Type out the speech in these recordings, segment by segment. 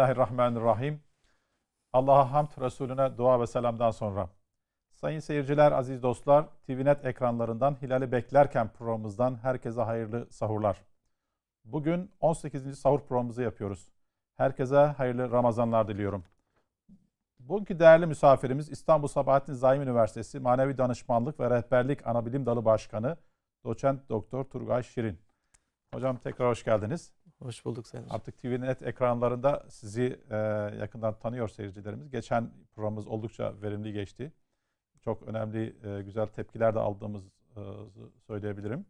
Bismillahirrahmanirrahim. Allah'a hamd Resulüne dua ve selamdan sonra. Sayın seyirciler, aziz dostlar, TVNet ekranlarından Hilal'i beklerken programımızdan herkese hayırlı sahurlar. Bugün 18. sahur programımızı yapıyoruz. Herkese hayırlı Ramazanlar diliyorum. Bugünkü değerli misafirimiz İstanbul Sabahattin Zaim Üniversitesi Manevi Danışmanlık ve Rehberlik Anabilim Dalı Başkanı Doçent Doktor Turgay Şirin. Hocam tekrar hoş geldiniz. Hoş bulduk Sayın Artık TV'nin ekranlarında sizi e, yakından tanıyor seyircilerimiz. Geçen programımız oldukça verimli geçti. Çok önemli, e, güzel tepkiler de aldığımızı e, söyleyebilirim.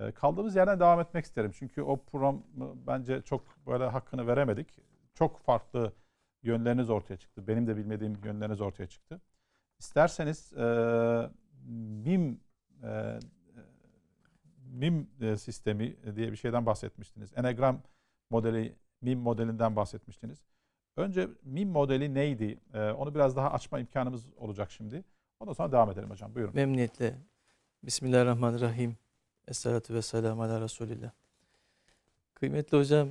E, kaldığımız yerden devam etmek isterim. Çünkü o program e, bence çok böyle hakkını veremedik. Çok farklı yönleriniz ortaya çıktı. Benim de bilmediğim yönleriniz ortaya çıktı. İsterseniz e, MİM e, MIM e, sistemi e, diye bir şeyden bahsetmiştiniz. Enegram modeli, MIM modelinden bahsetmiştiniz. Önce MIM modeli neydi? E, onu biraz daha açma imkanımız olacak şimdi. Ondan sonra devam edelim hocam. Buyurun. Memnuniyetle. Bismillahirrahmanirrahim. Esselatu ve selamu ala Resulillah. Kıymetli hocam,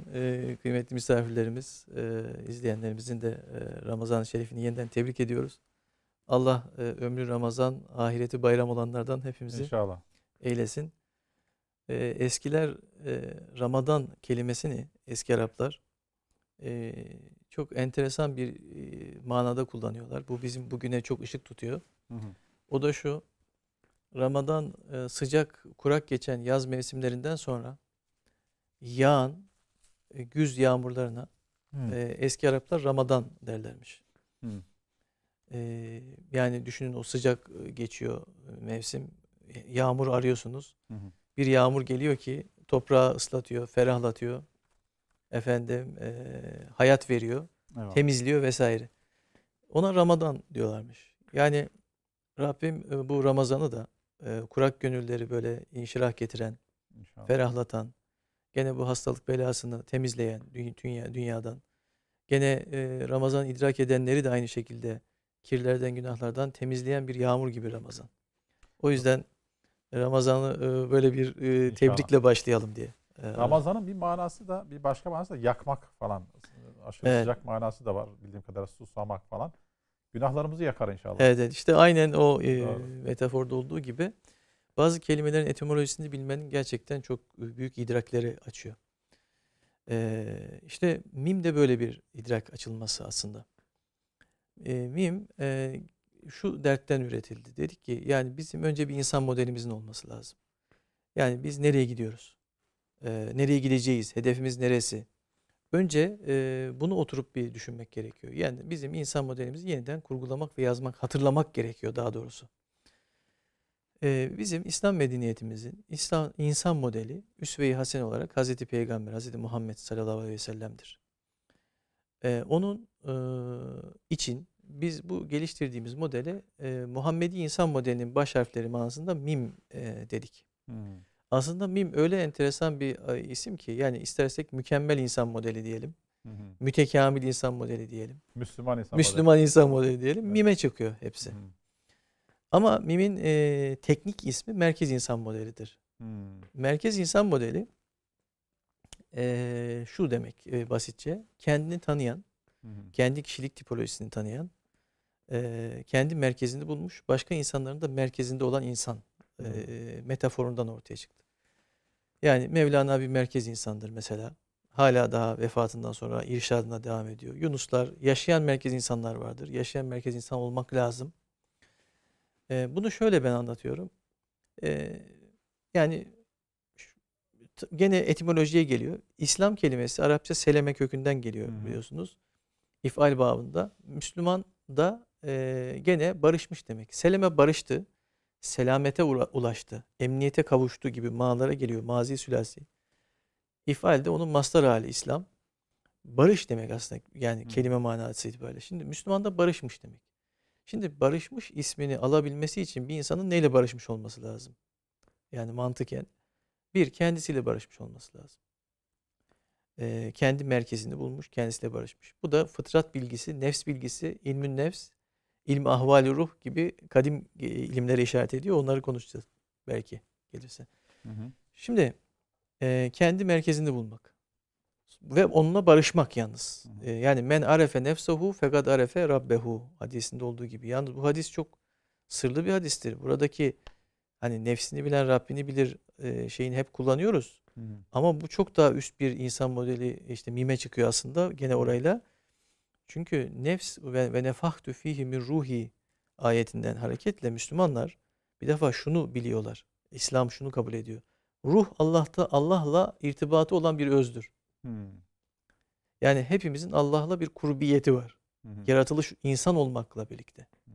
kıymetli misafirlerimiz, izleyenlerimizin de Ramazan-ı Şerif'ini yeniden tebrik ediyoruz. Allah ömrü Ramazan, ahireti bayram olanlardan hepimizi İnşallah. eylesin. E, eskiler e, Ramazan kelimesini eski Araplar e, çok enteresan bir e, manada kullanıyorlar. Bu bizim bugüne çok ışık tutuyor. Hı hı. O da şu. Ramazan e, sıcak, kurak geçen yaz mevsimlerinden sonra yağan e, güz yağmurlarına e, eski Araplar Ramazan derlermiş. Hı. E, yani düşünün o sıcak e, geçiyor e, mevsim. E, yağmur arıyorsunuz. Hı hı bir yağmur geliyor ki toprağı ıslatıyor, ferahlatıyor. Efendim e, hayat veriyor, evet. temizliyor vesaire. Ona Ramazan diyorlarmış. Yani Rabbim e, bu Ramazan'ı da e, kurak gönülleri böyle inşirah getiren, İnşallah. ferahlatan, gene bu hastalık belasını temizleyen dünya, dünyadan, gene e, Ramazan idrak edenleri de aynı şekilde kirlerden, günahlardan temizleyen bir yağmur gibi Ramazan. O yüzden e, Ramazan'ı e, böyle bir e, tebrikle başlayalım diye. Ramazan'ın bir manası da bir başka manası da yakmak falan. Aşırı evet. sıcak manası da var bildiğim kadarıyla susamak falan. Günahlarımızı yakar inşallah. Evet, işte aynen o e, metaforda olduğu gibi bazı kelimelerin etimolojisini bilmenin gerçekten çok büyük idrakleri açıyor. E, işte mim de böyle bir idrak açılması aslında. E, mim e, şu dertten üretildi. Dedik ki yani bizim önce bir insan modelimizin olması lazım. Yani biz nereye gidiyoruz? Ee, nereye gideceğiz? Hedefimiz neresi? Önce e, bunu oturup bir düşünmek gerekiyor. Yani bizim insan modelimizi yeniden kurgulamak ve yazmak, hatırlamak gerekiyor daha doğrusu. Ee, bizim İslam medeniyetimizin İslam insan modeli üsve-i hasen olarak Hazreti Peygamber, Hazreti Muhammed sallallahu aleyhi ve sellem'dir. Ee, onun e, için biz bu geliştirdiğimiz modeli e, Muhammedi insan modelinin baş harfleri manasında MIM e, dedik. Hmm. Aslında MIM öyle enteresan bir e, isim ki yani istersek mükemmel insan modeli diyelim. Hı hı. Mütekamil insan modeli diyelim. Müslüman insan Müslüman modeli. insan modeli diyelim. Evet. MIM'e çıkıyor hepsi. Hı. Ama MIM'in e, teknik ismi merkez insan modelidir. Hı. Merkez insan modeli e, şu demek e, basitçe kendini tanıyan, Hı Kendi kişilik tipolojisini tanıyan, e, kendi merkezinde bulmuş, başka insanların da merkezinde olan insan e, metaforundan ortaya çıktı. Yani Mevlana bir merkez insandır mesela. Hala daha vefatından sonra irşadına devam ediyor. Yunuslar, yaşayan merkez insanlar vardır. Yaşayan merkez insan olmak lazım. E, bunu şöyle ben anlatıyorum. E, yani gene etimolojiye geliyor. İslam kelimesi Arapça seleme kökünden geliyor Hı-hı. biliyorsunuz ifal babında Müslüman da e, gene barışmış demek. Seleme barıştı, selamete ulaştı, emniyete kavuştu gibi manalara geliyor mazi sülasi. İfal de onun mastar hali İslam. Barış demek aslında yani Hı. kelime manasıydı böyle. Şimdi Müslüman da barışmış demek. Şimdi barışmış ismini alabilmesi için bir insanın neyle barışmış olması lazım? Yani mantıken bir kendisiyle barışmış olması lazım e, kendi merkezini bulmuş, kendisiyle barışmış. Bu da fıtrat bilgisi, nefs bilgisi, ilmün nefs, ilm ahvali ruh gibi kadim e, ilimlere işaret ediyor. Onları konuşacağız belki gelirse. Hı hı. Şimdi e, kendi merkezini bulmak ve onunla barışmak yalnız. Hı hı. E, yani men arefe nefsehu fekad arefe rabbehu hadisinde olduğu gibi. Yalnız bu hadis çok sırlı bir hadistir. Buradaki hani nefsini bilen Rabbini bilir e, şeyini hep kullanıyoruz. Hı Ama bu çok daha üst bir insan modeli işte mime çıkıyor aslında gene orayla. Çünkü nefs ve, ve nefahtü fihi min ruhi ayetinden hareketle Müslümanlar bir defa şunu biliyorlar. İslam şunu kabul ediyor. Ruh Allah'ta Allah'la irtibatı olan bir özdür. Hmm. Yani hepimizin Allah'la bir kurbiyeti var. Hmm. Yaratılış insan olmakla birlikte. Hmm.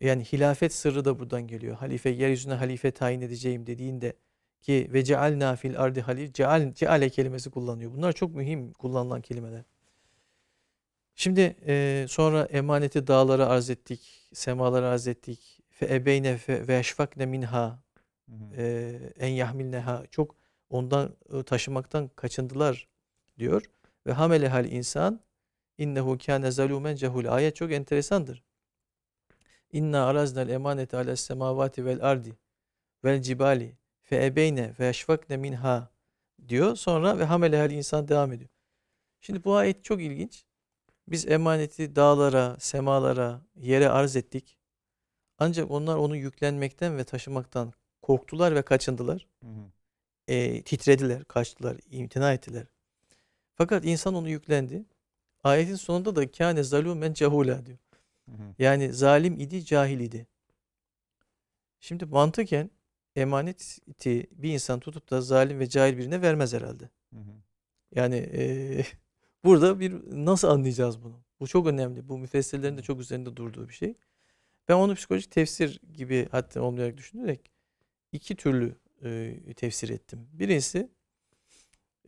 Yani hilafet sırrı da buradan geliyor. Halife yeryüzüne halife tayin edeceğim dediğinde ki ve cealna nafil ardi halif ceal ceale kelimesi kullanıyor. Bunlar çok mühim kullanılan kelimeler. Şimdi e, sonra emaneti dağlara arz ettik, semalara arz ettik. Fe ebeyne ve eşfakne minha e, en yahmilneha çok ondan e, taşımaktan kaçındılar diyor. Ve hal insan innehu kâne zalûmen cehul. Ayet çok enteresandır. İnna araznel emanete alas semavati vel ardi vel cibali ebeyne ve eşvakne minha diyor. Sonra ve hamelehel insan devam ediyor. Şimdi bu ayet çok ilginç. Biz emaneti dağlara, semalara, yere arz ettik. Ancak onlar onu yüklenmekten ve taşımaktan korktular ve kaçındılar. Hı hı. E, titrediler, kaçtılar, imtina ettiler. Fakat insan onu yüklendi. Ayetin sonunda da kâne zalûmen cehula diyor. Hı hı. Yani zalim idi, cahil idi. Şimdi mantıken emaneti bir insan tutup da zalim ve cahil birine vermez herhalde. Hı hı. Yani e, burada bir nasıl anlayacağız bunu? Bu çok önemli. Bu müfessirlerin de çok üzerinde durduğu bir şey. Ben onu psikolojik tefsir gibi hatta olmayarak düşünerek iki türlü e, tefsir ettim. Birincisi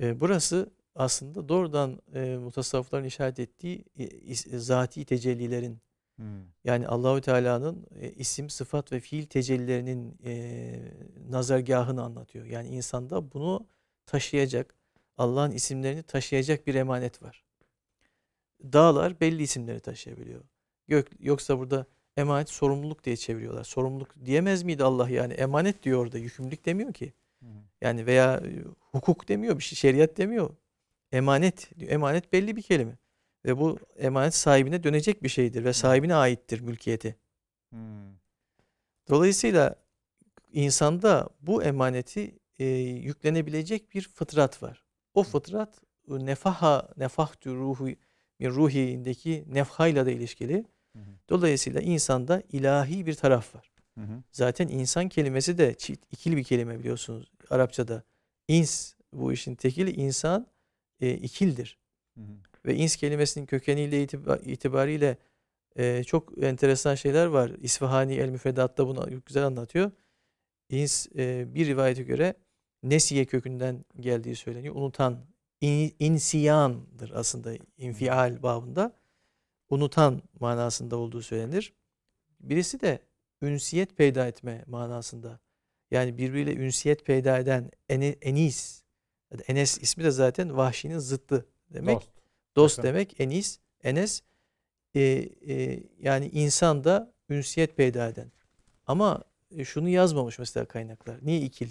e, burası aslında doğrudan e, mutasavvıfların işaret ettiği e, e, zati tecellilerin Hmm. Yani Allahü Teala'nın e, isim, sıfat ve fiil tecellilerinin e, nazargahını anlatıyor. Yani insanda bunu taşıyacak, Allah'ın isimlerini taşıyacak bir emanet var. Dağlar belli isimleri taşıyabiliyor. Gök, yoksa burada emanet sorumluluk diye çeviriyorlar. Sorumluluk diyemez miydi Allah yani? Emanet diyor da yükümlülük demiyor ki. Yani veya e, hukuk demiyor, bir şey, şeriat demiyor. Emanet diyor. Emanet belli bir kelime. Ve bu emanet sahibine dönecek bir şeydir ve sahibine aittir mülkiyeti. Dolayısıyla insanda bu emaneti e, yüklenebilecek bir fıtrat var. O fıtrat e, nefaha, nefahtü ruhu, ruhiyindeki nefhayla da ilişkili. Dolayısıyla insanda ilahi bir taraf var. Zaten insan kelimesi de çift, ikili bir kelime biliyorsunuz Arapçada. İns bu işin tekili insan e, ikildir. Ve ins kelimesinin kökeniyle itibariyle e, çok enteresan şeyler var. İsfahani El Müfredat'ta bunu güzel anlatıyor. İns e, bir rivayete göre nesiye kökünden geldiği söyleniyor. Unutan, in, insiyandır aslında infial babında. Unutan manasında olduğu söylenir. Birisi de ünsiyet peyda etme manasında. Yani birbiriyle ünsiyet peyda eden Enis, Enes ismi de zaten vahşinin zıttı demek. Dost. Dost Bakın. demek enis, enes e, e, yani insanda ünsiyet peyda eden. Ama e, şunu yazmamış mesela kaynaklar. Niye ikil?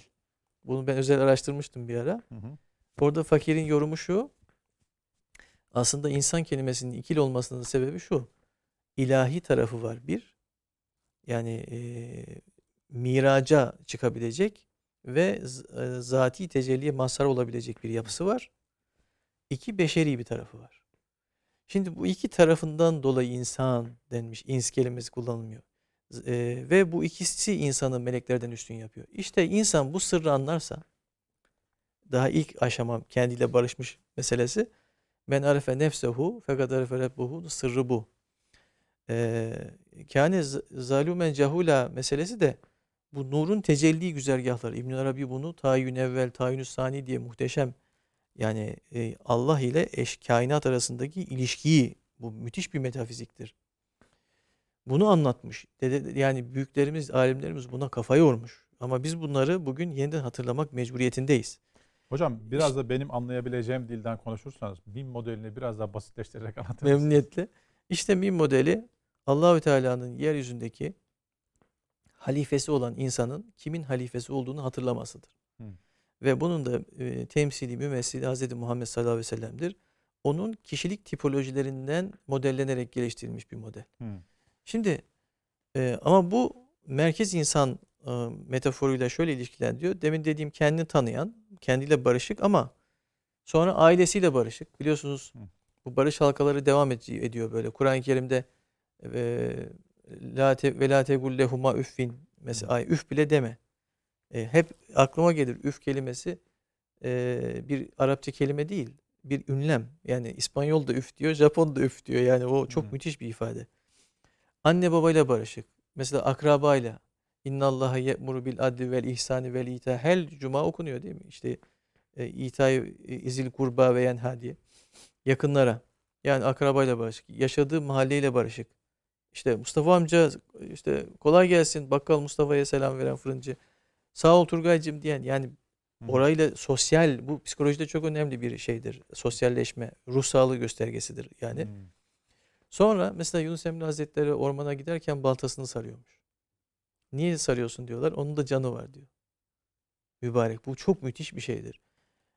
Bunu ben özel araştırmıştım bir ara. Hı hı. Orada fakirin yorumu şu. Aslında insan kelimesinin ikil olmasının sebebi şu. İlahi tarafı var bir. Yani e, miraca çıkabilecek ve e, zati tecelliye mazhar olabilecek bir yapısı var iki beşeri bir tarafı var. Şimdi bu iki tarafından dolayı insan denmiş. ins kelimesi kullanılmıyor. E, ve bu ikisi insanı meleklerden üstün yapıyor. İşte insan bu sırrı anlarsa daha ilk aşama kendiyle barışmış meselesi Ben arife nefsehu fakat arefe rabbuhu sırrı bu. E, kâne zalumen cehula meselesi de bu nurun tecelli güzergahları. İbn Arabi bunu tayyün evvel, tayyün sani diye muhteşem yani e, Allah ile eş kainat arasındaki ilişkiyi bu müthiş bir metafiziktir. Bunu anlatmış. Dede, yani büyüklerimiz, alimlerimiz buna kafa yormuş. Ama biz bunları bugün yeniden hatırlamak mecburiyetindeyiz. Hocam biraz da benim anlayabileceğim dilden konuşursanız bin modelini biraz daha basitleştirerek anlatırız. Memnuniyetle. İşte bin modeli Allahü Teala'nın yeryüzündeki halifesi olan insanın kimin halifesi olduğunu hatırlamasıdır. Ve bunun da e, temsili mümessili Hz. Muhammed sallallahu aleyhi ve sellem'dir. Onun kişilik tipolojilerinden modellenerek geliştirilmiş bir model. Hmm. Şimdi e, ama bu merkez insan e, metaforuyla şöyle ilişkilendiriyor. Demin dediğim kendini tanıyan, kendiyle barışık ama sonra ailesiyle barışık. Biliyorsunuz hmm. bu barış halkaları devam ediyor böyle. Kur'an-ı Kerim'de e, la te, ve la tegullehuma üffin mesela hmm. üf bile deme. E, hep aklıma gelir üf kelimesi e, bir Arapça kelime değil. Bir ünlem. Yani İspanyol da üf diyor, Japon da üf diyor. Yani o çok Hı. müthiş bir ifade. Anne babayla barışık. Mesela akrabayla. İnna Allaha ye'muru bil adli vel ihsani vel ita. Her cuma okunuyor değil mi? İşte e, itay e, izil kurba ve yenha diye. Yakınlara. Yani akrabayla barışık. Yaşadığı mahalleyle barışık. İşte Mustafa amca e, işte kolay gelsin bakkal Mustafa'ya selam veren fırıncı. Sağ ol Turgay'cığım diyen yani orayla sosyal bu psikolojide çok önemli bir şeydir. Sosyalleşme, ruh sağlığı göstergesidir yani. Sonra mesela Yunus Emre Hazretleri ormana giderken baltasını sarıyormuş. Niye sarıyorsun diyorlar. Onun da canı var diyor. Mübarek. Bu çok müthiş bir şeydir.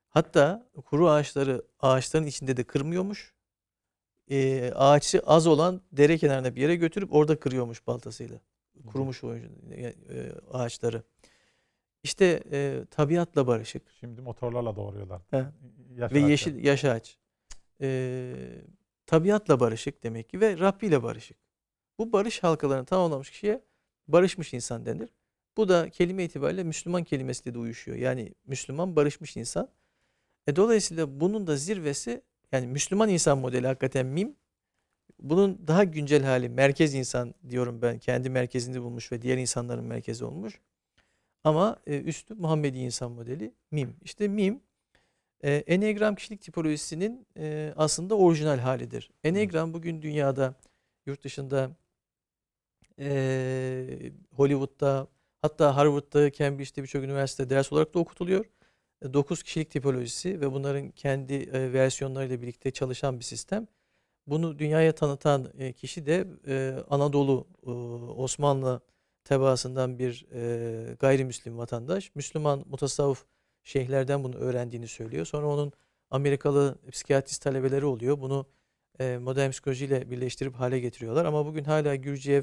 Hatta kuru ağaçları ağaçların içinde de kırmıyormuş. Ee, ağaçı az olan dere kenarına bir yere götürüp orada kırıyormuş baltasıyla. Kurumuş oyuncu, e, e, ağaçları. İşte e, tabiatla barışık. Şimdi motorlarla doğuruyorlar. He. Yaş Ve yeşil yaş ağaç. E, tabiatla barışık demek ki ve Rabbi ile barışık. Bu barış halkalarını tamamlamış kişiye barışmış insan denir. Bu da kelime itibariyle Müslüman kelimesiyle de uyuşuyor. Yani Müslüman barışmış insan. E, dolayısıyla bunun da zirvesi yani Müslüman insan modeli hakikaten mim. Bunun daha güncel hali merkez insan diyorum ben. Kendi merkezinde bulmuş ve diğer insanların merkezi olmuş. Ama e, üstü Muhammedi insan modeli MIM. İşte MIM e, Enneagram kişilik tipolojisinin e, aslında orijinal halidir. Enneagram bugün dünyada, yurt dışında, e, Hollywood'da, hatta Harvard'da, Cambridge'de birçok üniversitede ders olarak da okutuluyor. 9 e, kişilik tipolojisi ve bunların kendi e, versiyonlarıyla birlikte çalışan bir sistem. Bunu dünyaya tanıtan e, kişi de e, Anadolu, Osmanlı tebasından bir e, gayrimüslim vatandaş Müslüman mutasavvuf şeyhlerden bunu öğrendiğini söylüyor. Sonra onun Amerikalı psikiyatrist talebeleri oluyor. Bunu e, modern psikolojiyle birleştirip hale getiriyorlar. Ama bugün hala Gürciev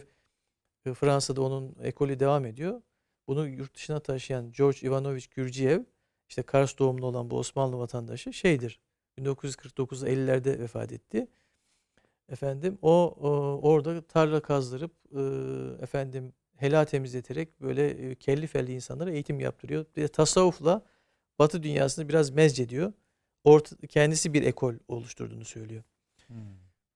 Fransa'da onun ekolü devam ediyor. Bunu yurt dışına taşıyan George Ivanovich Gürciev, işte Kars doğumlu olan bu Osmanlı vatandaşı şeydir. 1949'da 50'lerde vefat etti. Efendim o, o orada tarla kazdırıp e, efendim helal temizleterek böyle e, kelli felli insanlara eğitim yaptırıyor. Bir tasavvufla Batı dünyasını biraz mezcediyor. Orta, kendisi bir ekol oluşturduğunu söylüyor. Hmm.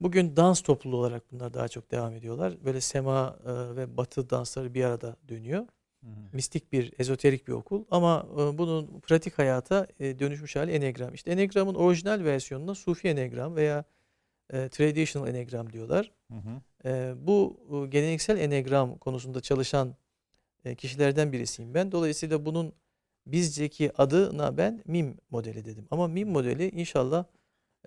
Bugün dans topluluğu olarak bunlar daha çok devam ediyorlar. Böyle sema e, ve batı dansları bir arada dönüyor. Hmm. Mistik bir, ezoterik bir okul ama e, bunun pratik hayata e, dönüşmüş hali Enegram. İşte Enegram'ın orijinal versiyonunda Sufi Enegram veya e, traditional enegram diyorlar. Hı hı. E, bu e, geleneksel enegram konusunda çalışan e, kişilerden birisiyim ben. Dolayısıyla bunun bizceki adına ben MIM modeli dedim. Ama MIM modeli inşallah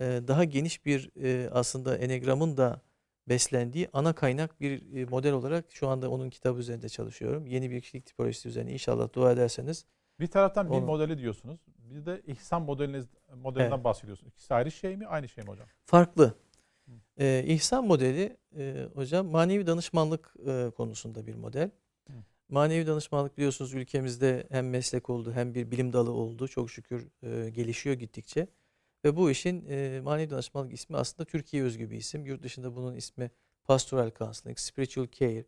e, daha geniş bir e, aslında enegramın da beslendiği ana kaynak bir e, model olarak şu anda onun kitabı üzerinde çalışıyorum. Yeni bir kişilik tipolojisi üzerine inşallah dua ederseniz. Bir taraftan MIM modeli diyorsunuz. Bir de ihsan modeliniz, modelinden evet. bahsediyorsunuz. İkisi ayrı şey mi, aynı şey mi hocam? Farklı. E, ihsan modeli e, hocam manevi danışmanlık e, konusunda bir model. Hı. Manevi danışmanlık biliyorsunuz ülkemizde hem meslek oldu hem bir bilim dalı oldu. Çok şükür e, gelişiyor gittikçe. Ve bu işin e, manevi danışmanlık ismi aslında Türkiye özgü bir isim. Yurt dışında bunun ismi pastoral counseling, spiritual care,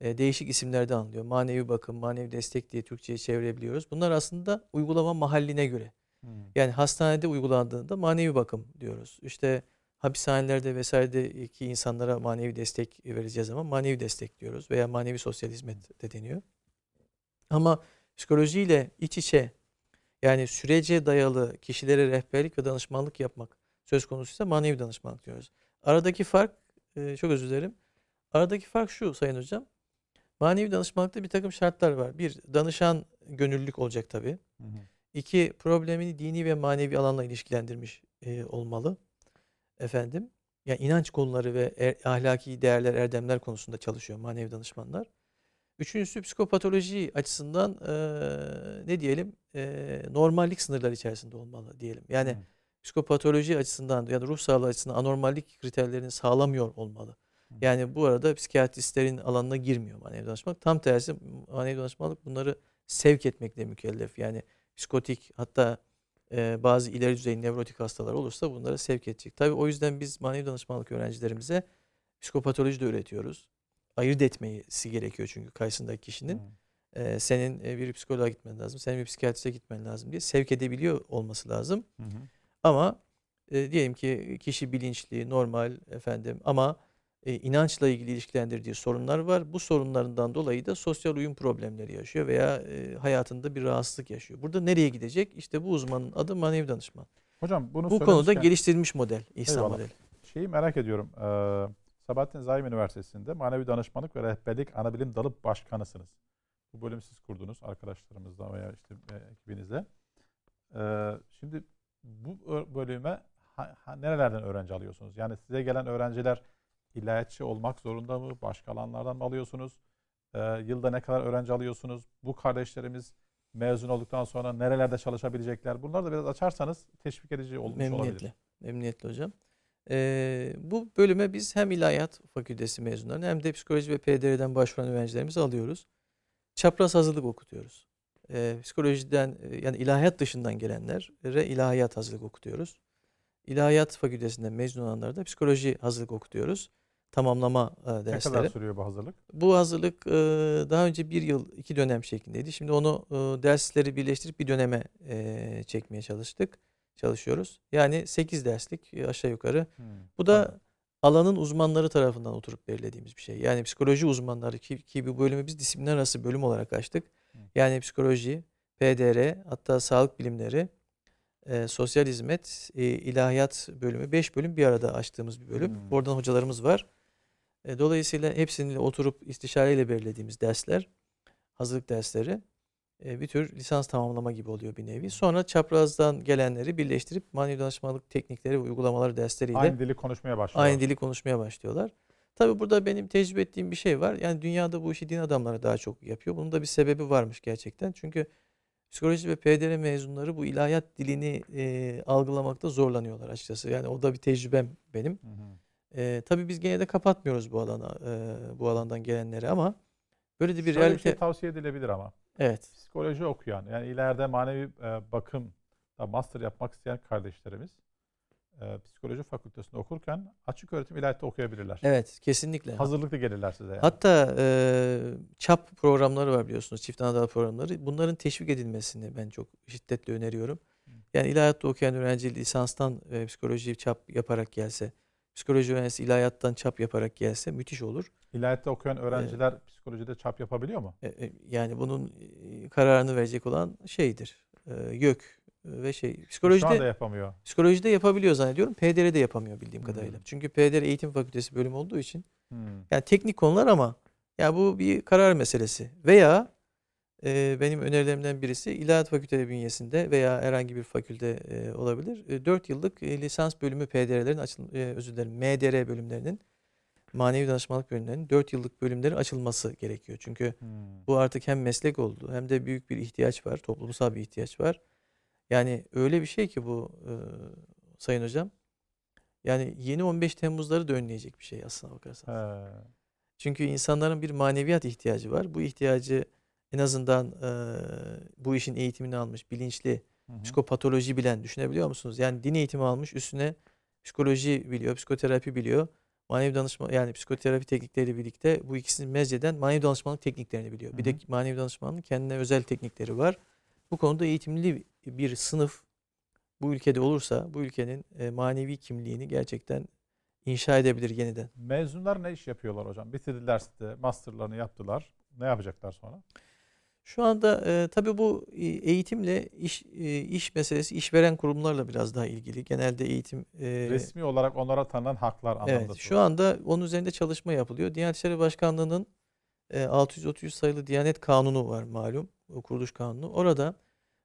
e, değişik isimlerde anılıyor. Manevi bakım, manevi destek diye Türkçe'ye çevirebiliyoruz. Bunlar aslında uygulama mahalline göre. Hmm. Yani hastanede uygulandığında manevi bakım diyoruz. İşte hapishanelerde vesairedeki insanlara manevi destek vereceğiz ama manevi destek diyoruz veya manevi sosyal hizmet de deniyor. Ama psikolojiyle iç içe yani sürece dayalı kişilere rehberlik ve danışmanlık yapmak söz konusuysa manevi danışmanlık diyoruz. Aradaki fark, e, çok özür dilerim. Aradaki fark şu Sayın Hocam. Manevi danışmanlıkta bir takım şartlar var. Bir, danışan gönüllülük olacak tabii. Hı hı. İki, problemini dini ve manevi alanla ilişkilendirmiş e, olmalı efendim yani inanç konuları ve er, ahlaki değerler, erdemler konusunda çalışıyor manevi danışmanlar. Üçüncüsü psikopatoloji açısından e, ne diyelim e, normallik sınırları içerisinde olmalı diyelim. Yani hmm. psikopatoloji açısından ya da ruh sağlığı açısından anormallik kriterlerini sağlamıyor olmalı. Hmm. Yani bu arada psikiyatristlerin alanına girmiyor manevi danışmanlık. Tam tersi manevi danışmanlık bunları sevk etmekle mükellef. Yani psikotik hatta e, bazı ileri düzey nevrotik hastalar olursa bunlara sevk edecek. tabi o yüzden biz manevi danışmanlık öğrencilerimize psikopatoloji de öğretiyoruz. Ayırt etmesi gerekiyor çünkü karşısındaki kişinin. Hmm. E, senin bir psikoloğa gitmen lazım, senin bir psikiyatriste gitmen lazım diye sevk edebiliyor olması lazım. Hmm. Ama e, diyelim ki kişi bilinçli, normal efendim ama e, inançla ilgili ilişkilendirdiği sorunlar var. Bu sorunlarından dolayı da sosyal uyum problemleri yaşıyor veya e, hayatında bir rahatsızlık yaşıyor. Burada nereye gidecek? İşte bu uzmanın adı manevi danışman. Hocam bunu Bu konuda geliştirilmiş model, İhsan eyvallah. modeli. Şeyi merak ediyorum. Ee, Sabahattin Zaim Üniversitesi'nde manevi danışmanlık ve rehberlik anabilim dalı başkanısınız. Bu bölümü siz kurdunuz arkadaşlarımızla veya işte e, ekibinizle. Ee, şimdi bu e, bölüme ha, ha, nerelerden öğrenci alıyorsunuz? Yani size gelen öğrenciler ilaççı olmak zorunda mı? Başka alanlardan mı alıyorsunuz? E, yılda ne kadar öğrenci alıyorsunuz? Bu kardeşlerimiz mezun olduktan sonra nerelerde çalışabilecekler? Bunları da biraz açarsanız teşvik edici olmuş memnuniyetle, olabilir. Memnuniyetle hocam. Ee, bu bölüme biz hem İlahiyat Fakültesi mezunlarını hem de psikoloji ve PDR'den başvuran öğrencilerimizi alıyoruz. Çapraz hazırlık okutuyoruz. Ee, psikolojiden e, yani ilahiyat dışından gelenlere ilahiyat hazırlık okutuyoruz. İlahiyat Fakültesinden mezun olanlara da psikoloji hazırlık okutuyoruz tamamlama e, dersleri. Ne kadar sürüyor bu hazırlık? Bu hazırlık e, daha önce bir yıl iki dönem şeklindeydi. Şimdi onu e, dersleri birleştirip bir döneme e, çekmeye çalıştık. Çalışıyoruz. Yani 8 derslik aşağı yukarı. Hmm. Bu da evet. alanın uzmanları tarafından oturup belirlediğimiz bir şey. Yani psikoloji uzmanları ki, ki bu bölümü biz disiplinler arası bölüm olarak açtık. Hmm. Yani psikoloji, PDR hatta sağlık bilimleri, e, sosyal hizmet, e, ilahiyat bölümü 5 bölüm bir arada açtığımız bir bölüm. Hmm. Oradan hocalarımız var. E, dolayısıyla hepsini oturup istişareyle belirlediğimiz dersler, hazırlık dersleri e, bir tür lisans tamamlama gibi oluyor bir nevi. Sonra çaprazdan gelenleri birleştirip manevi danışmanlık teknikleri ve uygulamaları dersleriyle aynı dili konuşmaya başlıyorlar. Aynı dili konuşmaya başlıyorlar. Tabi burada benim tecrübe ettiğim bir şey var. Yani dünyada bu işi din adamları daha çok yapıyor. Bunun da bir sebebi varmış gerçekten. Çünkü psikoloji ve PDR mezunları bu ilahiyat dilini e, algılamakta zorlanıyorlar açıkçası. Yani o da bir tecrübem benim. Hı hı. E, tabii biz gene de kapatmıyoruz bu alana, e, bu alandan gelenleri ama böyle de bir Şöyle realite... Bir şey tavsiye edilebilir ama. Evet. Psikoloji okuyan, yani ileride manevi e, bakım da master yapmak isteyen kardeşlerimiz e, psikoloji fakültesinde okurken açık öğretim ilahiyatı okuyabilirler. Evet, kesinlikle. Hazırlıklı gelirler size yani. Hatta e, çap programları var biliyorsunuz, çift anadal programları. Bunların teşvik edilmesini ben çok şiddetle öneriyorum. Yani ilahiyatta okuyan öğrenci lisanstan e, psikoloji çap yaparak gelse, psikoloji öğrencisi ilahiyattan çap yaparak gelse müthiş olur. İlahiyatta okuyan öğrenciler ee, psikolojide çap yapabiliyor mu? E, e yani bunun e, kararını verecek olan şeydir. E, YÖK ve şey psikolojide Şu anda yapamıyor. Psikolojide yapabiliyor zannediyorum. PDR'de yapamıyor bildiğim hmm. kadarıyla. Çünkü PDR Eğitim Fakültesi bölüm olduğu için. Hmm. Yani teknik konular ama ya yani bu bir karar meselesi veya e, benim önerilerimden birisi İlahiyat Fakülteleri bünyesinde veya herhangi bir fakülte e, olabilir. E, 4 yıllık e, lisans bölümü PDR'lerin açıl e, özür dilerim MDR bölümlerinin manevi danışmanlık bölümlerinin 4 yıllık bölümlerin açılması gerekiyor. Çünkü hmm. bu artık hem meslek oldu hem de büyük bir ihtiyaç var. Toplumsal bir ihtiyaç var. Yani öyle bir şey ki bu e, Sayın Hocam. Yani yeni 15 Temmuz'ları da önleyecek bir şey aslına bakarsanız. He. Çünkü insanların bir maneviyat ihtiyacı var. Bu ihtiyacı en azından e, bu işin eğitimini almış, bilinçli, hı hı. psikopatoloji bilen düşünebiliyor musunuz? Yani din eğitimi almış, üstüne psikoloji biliyor, psikoterapi biliyor. Manevi danışma yani psikoterapi teknikleriyle birlikte bu ikisini mezceden manevi danışmanlık tekniklerini biliyor. Hı hı. Bir de manevi danışmanlığın kendine özel teknikleri var. Bu konuda eğitimli bir sınıf bu ülkede olursa bu ülkenin e, manevi kimliğini gerçekten inşa edebilir yeniden. Mezunlar ne iş yapıyorlar hocam? Bitirdiler masterlarını yaptılar. Ne yapacaklar sonra? Şu anda e, tabii bu e, eğitimle iş e, iş meselesi işveren kurumlarla biraz daha ilgili. Genelde eğitim e, resmi olarak onlara tanınan haklar anlamda. Evet, şu anda onun üzerinde çalışma yapılıyor. Diyanet İşleri Başkanlığı'nın e, 633 sayılı Diyanet Kanunu var malum. O kuruluş kanunu. Orada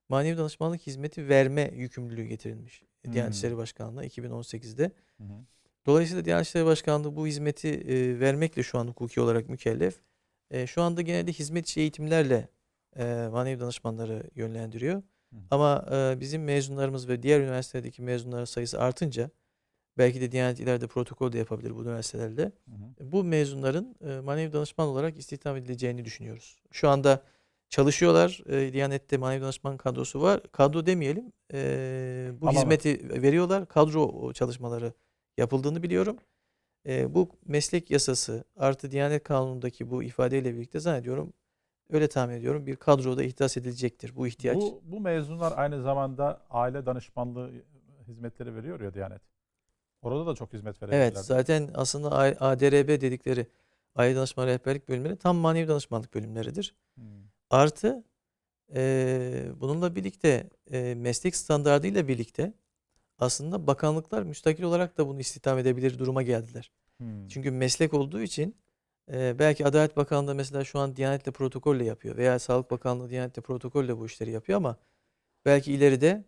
manevi danışmanlık hizmeti verme yükümlülüğü getirilmiş. Hmm. hı Diyanet İşleri Başkanlığı 2018'de. hı Dolayısıyla Diyanet İşleri Başkanlığı bu hizmeti e, vermekle şu an hukuki olarak mükellef. E, şu anda genelde hizmetçi eğitimlerle e, manevi danışmanları yönlendiriyor. Ama e, bizim mezunlarımız ve diğer üniversitedeki mezunların sayısı artınca belki de Diyanet ileride protokol de yapabilir bu üniversitelerde. Hı hı. Bu mezunların e, manevi danışman olarak istihdam edileceğini düşünüyoruz. Şu anda çalışıyorlar. E, Diyanet'te manevi danışman kadrosu var. Kadro demeyelim. E, bu Ama hizmeti bak. veriyorlar. Kadro çalışmaları yapıldığını biliyorum. E, bu meslek yasası artı Diyanet kanunundaki bu ifadeyle birlikte zannediyorum öyle tahmin ediyorum bir kadroda ihdas edilecektir bu ihtiyaç. Bu, bu mezunlar aynı zamanda aile danışmanlığı hizmetleri veriyor ya Diyanet. Orada da çok hizmet veriyorlar. Evet zaten aslında ADRB dedikleri aile danışma rehberlik bölümleri tam manevi danışmanlık bölümleridir. Hmm. Artı e, bununla birlikte e, meslek standartıyla birlikte aslında bakanlıklar müstakil olarak da bunu istihdam edebilir duruma geldiler. Hmm. Çünkü meslek olduğu için ee, belki Adalet Bakanlığı mesela şu an Diyanet'le protokolle yapıyor veya Sağlık Bakanlığı Diyanet'le protokolle bu işleri yapıyor ama belki ileride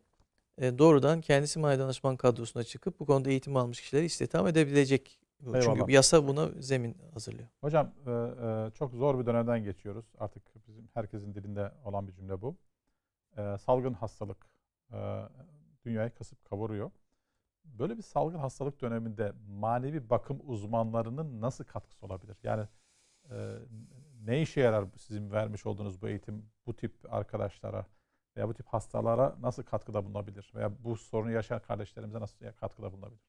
e, doğrudan kendisi mali danışman kadrosuna çıkıp bu konuda eğitim almış kişileri istihdam edebilecek. Eyvallah. Çünkü yasa buna zemin hazırlıyor. Hocam e, e, çok zor bir dönemden geçiyoruz. Artık bizim herkesin dilinde olan bir cümle bu. E, salgın hastalık e, dünyayı kasıp kavuruyor böyle bir salgın hastalık döneminde manevi bakım uzmanlarının nasıl katkısı olabilir? Yani e, ne işe yarar sizin vermiş olduğunuz bu eğitim bu tip arkadaşlara veya bu tip hastalara nasıl katkıda bulunabilir? Veya bu sorunu yaşayan kardeşlerimize nasıl katkıda bulunabilir?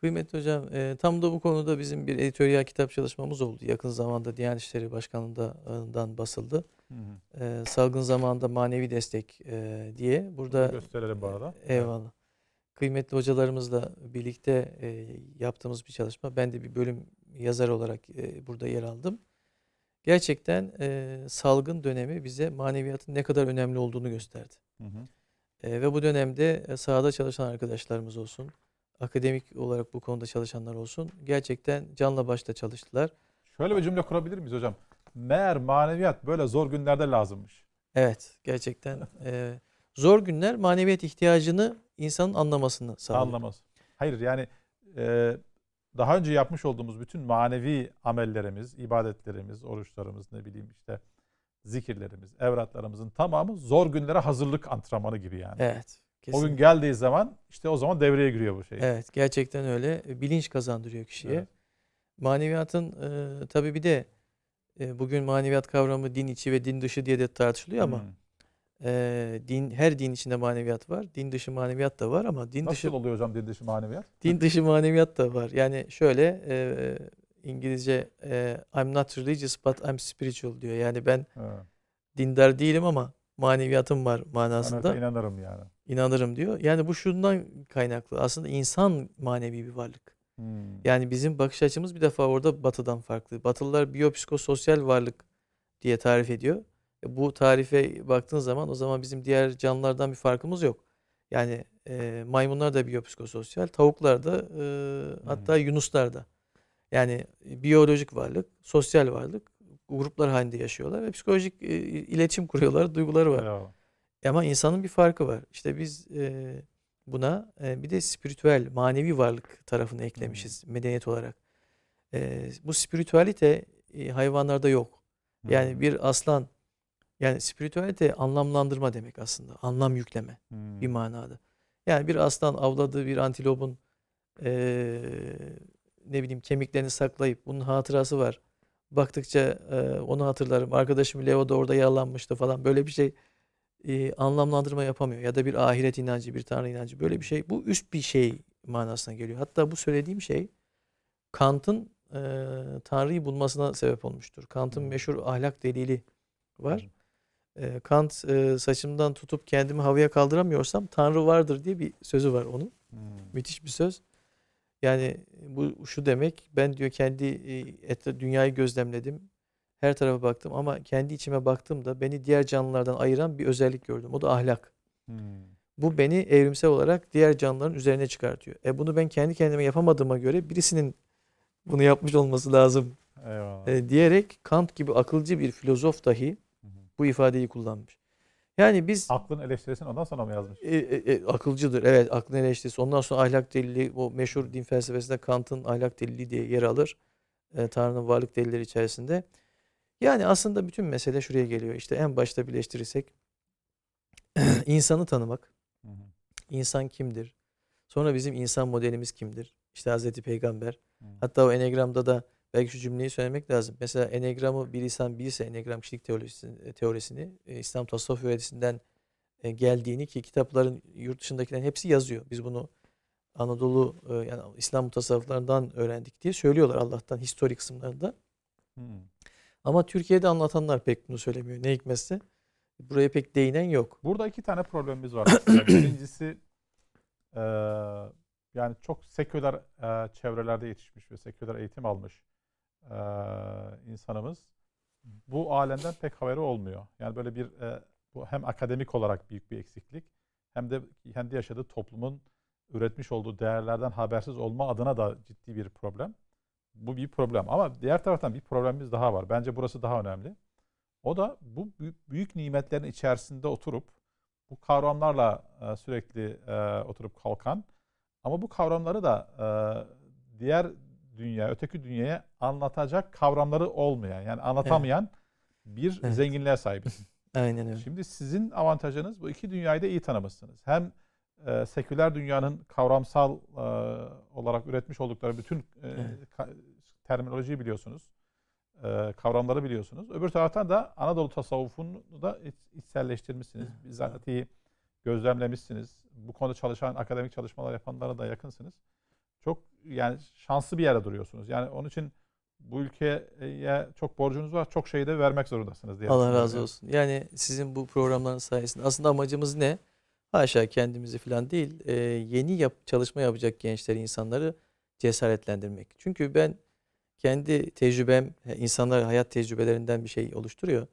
Kıymetli hocam e, tam da bu konuda bizim bir editoryal kitap çalışmamız oldu. Yakın zamanda Diyanet İşleri Başkanlığı'ndan basıldı. Hı hı. E, salgın zamanında manevi destek e, diye. Burada Bunu gösterelim bu arada. Eyvallah kıymetli hocalarımızla birlikte e, yaptığımız bir çalışma. Ben de bir bölüm yazar olarak e, burada yer aldım. Gerçekten e, salgın dönemi bize maneviyatın ne kadar önemli olduğunu gösterdi. Hı hı. E, ve bu dönemde e, sahada çalışan arkadaşlarımız olsun, akademik olarak bu konuda çalışanlar olsun gerçekten canla başla çalıştılar. Şöyle bir cümle kurabilir miyiz hocam? Meğer maneviyat böyle zor günlerde lazımmış. Evet gerçekten e, zor günler maneviyat ihtiyacını insanın anlamasını sağlıyor. Anlamaz. Hayır yani e, daha önce yapmış olduğumuz bütün manevi amellerimiz, ibadetlerimiz, oruçlarımız ne bileyim işte zikirlerimiz, evratlarımızın tamamı zor günlere hazırlık antrenmanı gibi yani. Evet. Kesinlikle. O gün geldiği zaman işte o zaman devreye giriyor bu şey. Evet gerçekten öyle. E, bilinç kazandırıyor kişiye. Evet. Maneviyatın e, tabii bir de e, bugün maneviyat kavramı din içi ve din dışı diye de tartışılıyor ama hmm e, din her din içinde maneviyat var. Din dışı maneviyat da var ama din Nasıl dışı oluyor hocam din dışı maneviyat? Din dışı maneviyat da var. Yani şöyle e, İngilizce e, I'm not religious but I'm spiritual diyor. Yani ben evet. dindar değilim ama maneviyatım var manasında. Ben inanırım yani. İnanırım diyor. Yani bu şundan kaynaklı. Aslında insan manevi bir varlık. Hmm. Yani bizim bakış açımız bir defa orada batıdan farklı. Batılılar biyopsikososyal varlık diye tarif ediyor. E, bu tarife baktığın zaman o zaman bizim diğer canlılardan bir farkımız yok. Yani e, maymunlar da biyopsikososyal, tavuklar da e, hatta yunuslar da. Yani e, biyolojik varlık, sosyal varlık, gruplar halinde yaşıyorlar ve psikolojik e, iletişim kuruyorlar, duyguları var. Bravo. E, ama insanın bir farkı var. İşte biz e, buna e, bir de spiritüel, manevi varlık tarafını eklemişiz hmm. medeniyet olarak. E, bu spiritüalite e, hayvanlarda yok. Yani hmm. bir aslan yani spiritüelite anlamlandırma demek aslında. Anlam yükleme hmm. bir manada. Yani bir aslan avladığı bir antilopun e, ne bileyim kemiklerini saklayıp bunun hatırası var. Baktıkça e, onu hatırlarım. Arkadaşım Leo da orada yaralanmıştı falan. Böyle bir şey e, anlamlandırma yapamıyor. Ya da bir ahiret inancı, bir tanrı inancı böyle bir şey. Bu üst bir şey manasına geliyor. Hatta bu söylediğim şey Kant'ın e, Tanrı'yı bulmasına sebep olmuştur. Kant'ın hmm. meşhur ahlak delili var. Hmm. Ee, kant e, saçımdan tutup kendimi havaya kaldıramıyorsam Tanrı vardır diye bir sözü var onun. Hmm. Müthiş bir söz. Yani bu şu demek ben diyor kendi e, etra, dünyayı gözlemledim. Her tarafa baktım ama kendi içime baktığımda beni diğer canlılardan ayıran bir özellik gördüm. O da ahlak. Hmm. Bu beni evrimsel olarak diğer canlıların üzerine çıkartıyor. E bunu ben kendi kendime yapamadığıma göre birisinin bunu yapmış olması lazım. Eyvallah. E, diyerek Kant gibi akılcı bir filozof dahi bu ifadeyi kullanmış. Yani biz... Aklın eleştirisini ondan sonra mı yazmış? E, e, e, akılcıdır. Evet aklın eleştirisi. Ondan sonra ahlak delili bu meşhur din felsefesinde Kant'ın ahlak delili diye yer alır. E, Tanrı'nın varlık delilleri içerisinde. Yani aslında bütün mesele şuraya geliyor. İşte en başta birleştirirsek insanı tanımak. Hı İnsan kimdir? Sonra bizim insan modelimiz kimdir? İşte Hazreti Peygamber. Hatta o enegramda da belki şu cümleyi söylemek lazım. Mesela enegramı bir insan bilirse enegram kişilik teorisini, e, teorisini e, İslam tasavvuf öğretisinden e, geldiğini ki kitapların yurt dışındakilerin hepsi yazıyor. Biz bunu Anadolu yani İslam mutasavvıflarından öğrendik diye söylüyorlar Allah'tan historik kısımlarında. Hmm. Ama Türkiye'de anlatanlar pek bunu söylemiyor. Ne hikmetse. Buraya pek değinen yok. Burada iki tane problemimiz var. Birincisi e, yani çok seküler e, çevrelerde yetişmiş ve seküler eğitim almış e, insanımız bu alemden pek haberi olmuyor. Yani böyle bir e, bu hem akademik olarak büyük bir eksiklik hem de kendi yaşadığı toplumun üretmiş olduğu değerlerden habersiz olma adına da ciddi bir problem. Bu bir problem ama diğer taraftan bir problemimiz daha var. Bence burası daha önemli. O da bu büyük, nimetlerin içerisinde oturup bu kavramlarla e, sürekli e, oturup kalkan ama bu kavramları da e, diğer dünya, öteki dünyaya anlatacak kavramları olmayan, yani anlatamayan evet. bir evet. zenginliğe sahibiz. Aynen öyle. Şimdi sizin avantajınız bu iki dünyayı da iyi tanımışsınız. Hem e, seküler dünyanın kavramsal e, olarak üretmiş oldukları bütün e, evet. terminolojiyi biliyorsunuz. E, kavramları biliyorsunuz. Öbür taraftan da Anadolu tasavvufunu da iç, içselleştirmişsiniz. Bizatihi gözlemlemişsiniz. Bu konuda çalışan, akademik çalışmalar yapanlara da yakınsınız. Çok yani şanslı bir yere duruyorsunuz. Yani onun için bu ülkeye çok borcunuz var. Çok şeyi de vermek zorundasınız diye. Allah razı olsun. Yani sizin bu programların sayesinde aslında amacımız ne? Haşa kendimizi falan değil. E, yeni yap, çalışma yapacak gençleri, insanları cesaretlendirmek. Çünkü ben kendi tecrübem, insanlar hayat tecrübelerinden bir şey oluşturuyor.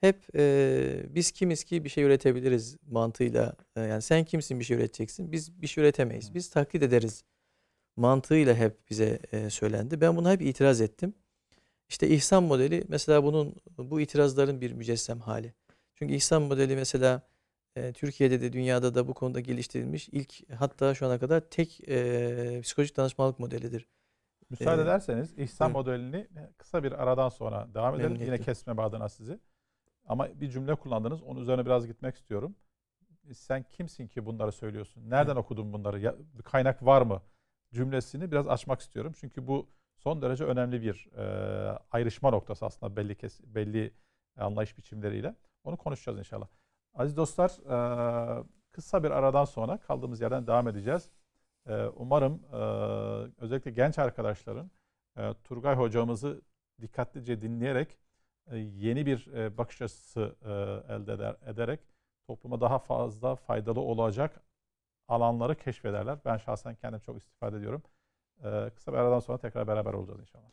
Hep e, biz kimiz ki bir şey üretebiliriz mantığıyla. E, yani sen kimsin bir şey üreteceksin. Biz bir şey üretemeyiz. Biz taklit ederiz mantığıyla hep bize e, söylendi. Ben buna hep itiraz ettim. İşte ihsan modeli mesela bunun bu itirazların bir mücessem hali. Çünkü ihsan modeli mesela e, Türkiye'de de dünyada da bu konuda geliştirilmiş ilk hatta şu ana kadar tek e, psikolojik danışmanlık modelidir. Müsaade ee, ederseniz ihsan hı. modelini e, kısa bir aradan sonra devam edelim. Memnuniyetle. Yine kesme adına sizi. Ama bir cümle kullandınız. Onun üzerine biraz gitmek istiyorum. Sen kimsin ki bunları söylüyorsun? Nereden hı. okudun bunları? Ya, kaynak var mı? cümlesini biraz açmak istiyorum. Çünkü bu son derece önemli bir e, ayrışma noktası aslında belli kes, belli anlayış biçimleriyle. Onu konuşacağız inşallah. Aziz dostlar e, kısa bir aradan sonra kaldığımız yerden devam edeceğiz. E, umarım e, özellikle genç arkadaşların e, Turgay hocamızı dikkatlice dinleyerek e, yeni bir e, bakış açısı e, elde eder, ederek topluma daha fazla faydalı olacak alanları keşfederler. Ben şahsen kendim çok istifade ediyorum. Ee, kısa bir aradan sonra tekrar beraber olacağız inşallah.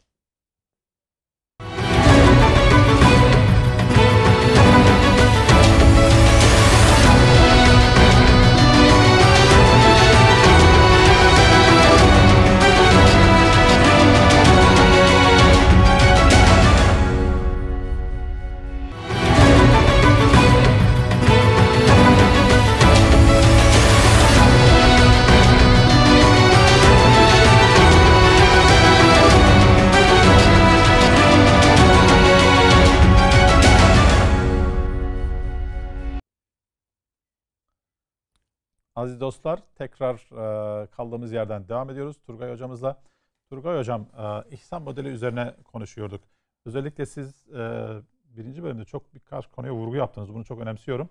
Aziz dostlar tekrar e, kaldığımız yerden devam ediyoruz Turgay hocamızla. Turgay hocam e, ihsan modeli üzerine konuşuyorduk. Özellikle siz e, birinci bölümde çok birkaç konuya vurgu yaptınız. Bunu çok önemsiyorum.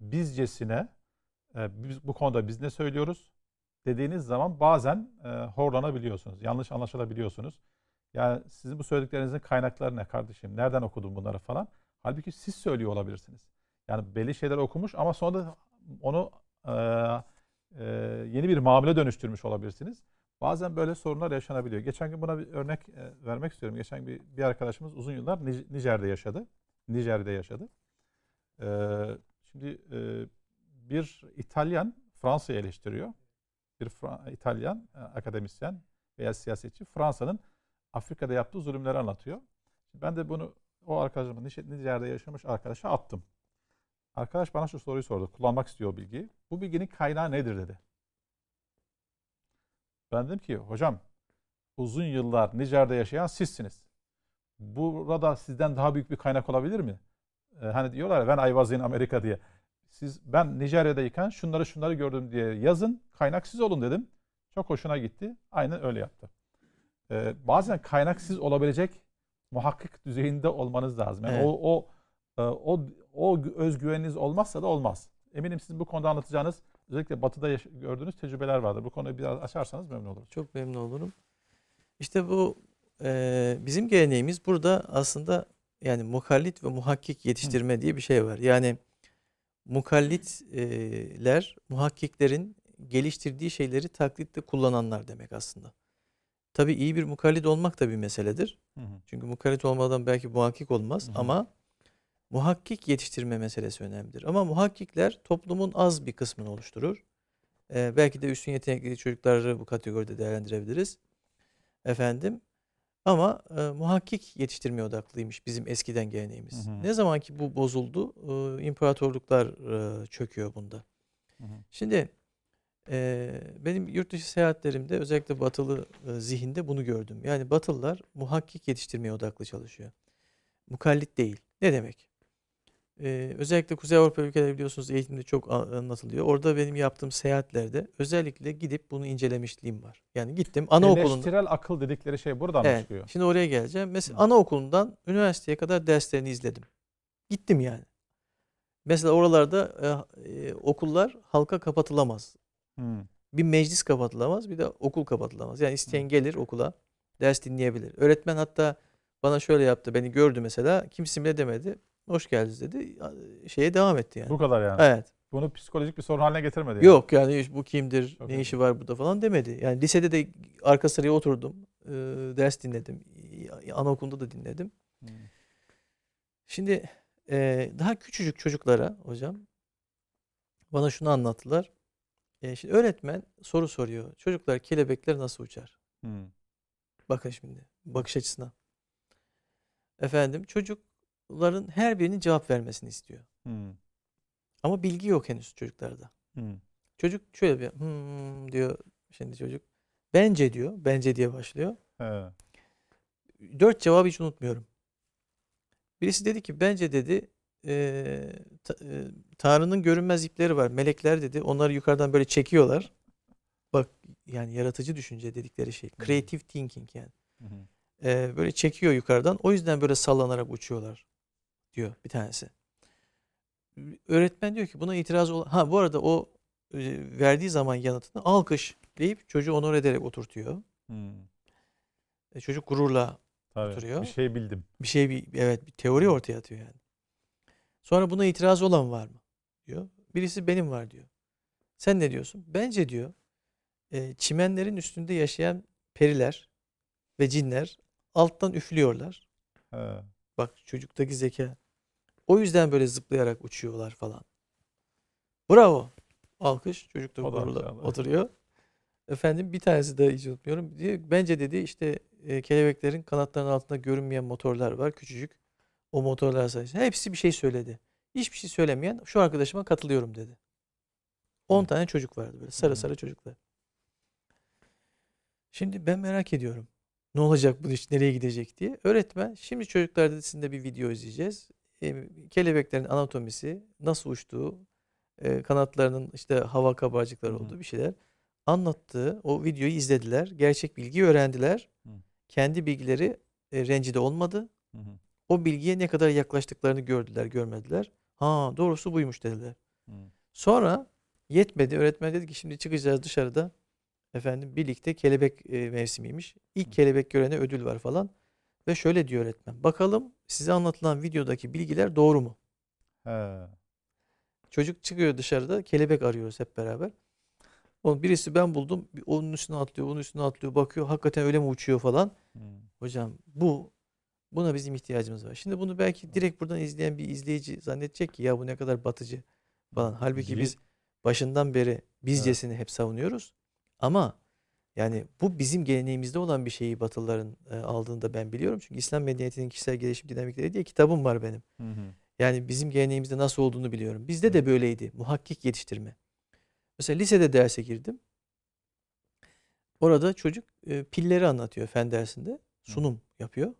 Bizcesine e, biz, bu konuda biz ne söylüyoruz dediğiniz zaman bazen e, horlanabiliyorsunuz. Yanlış anlaşılabiliyorsunuz. Yani sizin bu söylediklerinizin kaynakları ne kardeşim? Nereden okudun bunları falan? Halbuki siz söylüyor olabilirsiniz. Yani belli şeyler okumuş ama sonra da onu ee, e, yeni bir mamule dönüştürmüş olabilirsiniz. Bazen böyle sorunlar yaşanabiliyor. Geçen gün buna bir örnek e, vermek istiyorum. Geçen bir, bir arkadaşımız uzun yıllar Nijer'de yaşadı. Nijer'de yaşadı. E, şimdi e, bir İtalyan Fransa'yı eleştiriyor. Bir Fra İtalyan e, akademisyen veya siyasetçi Fransa'nın Afrika'da yaptığı zulümleri anlatıyor. Ben de bunu o arkadaşımın Nijer'de yaşamış arkadaşa attım. Arkadaş bana şu soruyu sordu. Kullanmak istiyor bilgiyi. Bu bilginin kaynağı nedir dedi. Ben dedim ki hocam uzun yıllar Nijer'de yaşayan sizsiniz. Burada sizden daha büyük bir kaynak olabilir mi? Ee, hani diyorlar ya ben Ayvaz'ın Amerika diye. Siz ben Nijerya'dayken şunları şunları gördüm diye yazın. Kaynak siz olun dedim. Çok hoşuna gitti. Aynen öyle yaptı. Ee, bazen kaynaksız olabilecek muhakkik düzeyinde olmanız lazım. Yani evet. o, o ee, o, o özgüveniniz olmazsa da olmaz. Eminim sizin bu konuda anlatacağınız özellikle batıda gördüğünüz tecrübeler vardır. Bu konuyu biraz açarsanız memnun olurum. Çok memnun olurum. İşte bu e, bizim geleneğimiz burada aslında yani mukallit ve muhakkik yetiştirme Hı. diye bir şey var. Yani mukallitler, muhakkiklerin geliştirdiği şeyleri taklitle kullananlar demek aslında. Tabii iyi bir mukallit olmak da bir meseledir. Hı hı. Çünkü mukallit olmadan belki muhakkik olmaz hı hı. ama muhakkik yetiştirme meselesi önemlidir. Ama muhakkikler toplumun az bir kısmını oluşturur. Ee, belki de üstün yetenekli çocukları bu kategoride değerlendirebiliriz. Efendim ama e, muhakkik yetiştirmeye odaklıymış bizim eskiden geleneğimiz. Hı hı. Ne zaman ki bu bozuldu e, imparatorluklar e, çöküyor bunda. Hı hı. Şimdi e, benim yurt dışı seyahatlerimde özellikle batılı e, zihinde bunu gördüm. Yani batılılar muhakkik yetiştirmeye odaklı çalışıyor. Mukallit değil. Ne demek? Ee, özellikle Kuzey Avrupa ülkeleri biliyorsunuz eğitimde çok anlatılıyor. Orada benim yaptığım seyahatlerde özellikle gidip bunu incelemişliğim var. Yani gittim anaokulundan. Eleştirel akıl dedikleri şey buradan evet, çıkıyor. Şimdi oraya geleceğim. Mesela anaokulundan üniversiteye kadar derslerini izledim. Gittim yani. Mesela oralarda e, e, okullar halka kapatılamaz. Hmm. Bir meclis kapatılamaz bir de okul kapatılamaz. Yani isteyen hmm. gelir okula ders dinleyebilir. Öğretmen hatta bana şöyle yaptı. Beni gördü mesela. kimsin bile demedi. Hoş geldiniz dedi. Şeye devam etti yani. Bu kadar yani. Evet. Bunu psikolojik bir sorun haline getirmedi. Yani. Yok yani bu kimdir, Çok ne iyi. işi var burada falan demedi. Yani lisede de arka sıraya oturdum. E, ders dinledim. Anaokulunda da dinledim. Hmm. Şimdi e, daha küçücük çocuklara hocam bana şunu anlattılar. E, şimdi öğretmen soru soruyor. Çocuklar kelebekler nasıl uçar? Hmm. Bakın şimdi bakış açısına. Efendim çocuk soruların her birinin cevap vermesini istiyor. Hmm. Ama bilgi yok henüz çocuklarda. Hmm. Çocuk şöyle bir hmm diyor şimdi çocuk. Bence diyor. Bence diye başlıyor. He. Dört cevabı hiç unutmuyorum. Birisi dedi ki bence dedi e, ta, e, Tanrı'nın görünmez ipleri var. Melekler dedi. Onları yukarıdan böyle çekiyorlar. Bak yani yaratıcı düşünce dedikleri şey. Creative thinking yani. Hı hı. E, böyle çekiyor yukarıdan. O yüzden böyle sallanarak uçuyorlar diyor bir tanesi. Öğretmen diyor ki buna itiraz olan... Ha bu arada o e, verdiği zaman yanıtını alkış deyip çocuğu onur ederek oturtuyor. Hmm. E, çocuk gururla Tabii, oturuyor. Bir şey bildim. Bir şey bir evet bir teori hmm. ortaya atıyor yani. Sonra buna itiraz olan var mı? diyor. Birisi benim var diyor. Sen ne diyorsun? Bence diyor e, çimenlerin üstünde yaşayan periler ve cinler alttan üflüyorlar. He. Bak çocuktaki zeka. O yüzden böyle zıplayarak uçuyorlar falan. Bravo. Alkış. Çocuk da burada oturuyor. Efendim bir tanesi de hiç unutmuyorum. Diye, bence dedi işte e, kelebeklerin kanatlarının altında görünmeyen motorlar var. Küçücük. O motorlar sayesinde. Hepsi bir şey söyledi. Hiçbir şey söylemeyen şu arkadaşıma katılıyorum dedi. 10 tane çocuk vardı böyle sarı Hı. sarı çocuklar. Şimdi ben merak ediyorum. Ne olacak bu iş nereye gidecek diye. Öğretmen şimdi çocuklar dizisinde bir video izleyeceğiz kelebeklerin anatomisi, nasıl uçtuğu, kanatlarının işte hava kabarcıkları olduğu bir şeyler anlattığı o videoyu izlediler. Gerçek bilgiyi öğrendiler. Kendi bilgileri rencide olmadı. O bilgiye ne kadar yaklaştıklarını gördüler, görmediler. Ha doğrusu buymuş dediler. Sonra yetmedi. Öğretmen dedi ki şimdi çıkacağız dışarıda. Efendim birlikte kelebek mevsimiymiş. İlk kelebek görene ödül var falan. Ve şöyle diyor öğretmen. Bakalım size anlatılan videodaki bilgiler doğru mu? He. Çocuk çıkıyor dışarıda. Kelebek arıyoruz hep beraber. Onun birisi ben buldum. Onun üstüne atlıyor, onun üstüne atlıyor. Bakıyor hakikaten öyle mi uçuyor falan. Hmm. Hocam bu buna bizim ihtiyacımız var. Şimdi bunu belki direkt buradan izleyen bir izleyici zannedecek ki ya bu ne kadar batıcı falan. Halbuki Değil. biz başından beri bizcesini evet. hep savunuyoruz. Ama yani bu bizim geleneğimizde olan bir şeyi Batılıların e, aldığını da ben biliyorum. Çünkü İslam medeniyetinin kişisel gelişim dinamikleri diye kitabım var benim. Hı hı. Yani bizim geleneğimizde nasıl olduğunu biliyorum. Bizde de böyleydi. Muhakkik yetiştirme. Mesela lisede derse girdim. Orada çocuk e, pilleri anlatıyor fen dersinde. Sunum hı. yapıyor.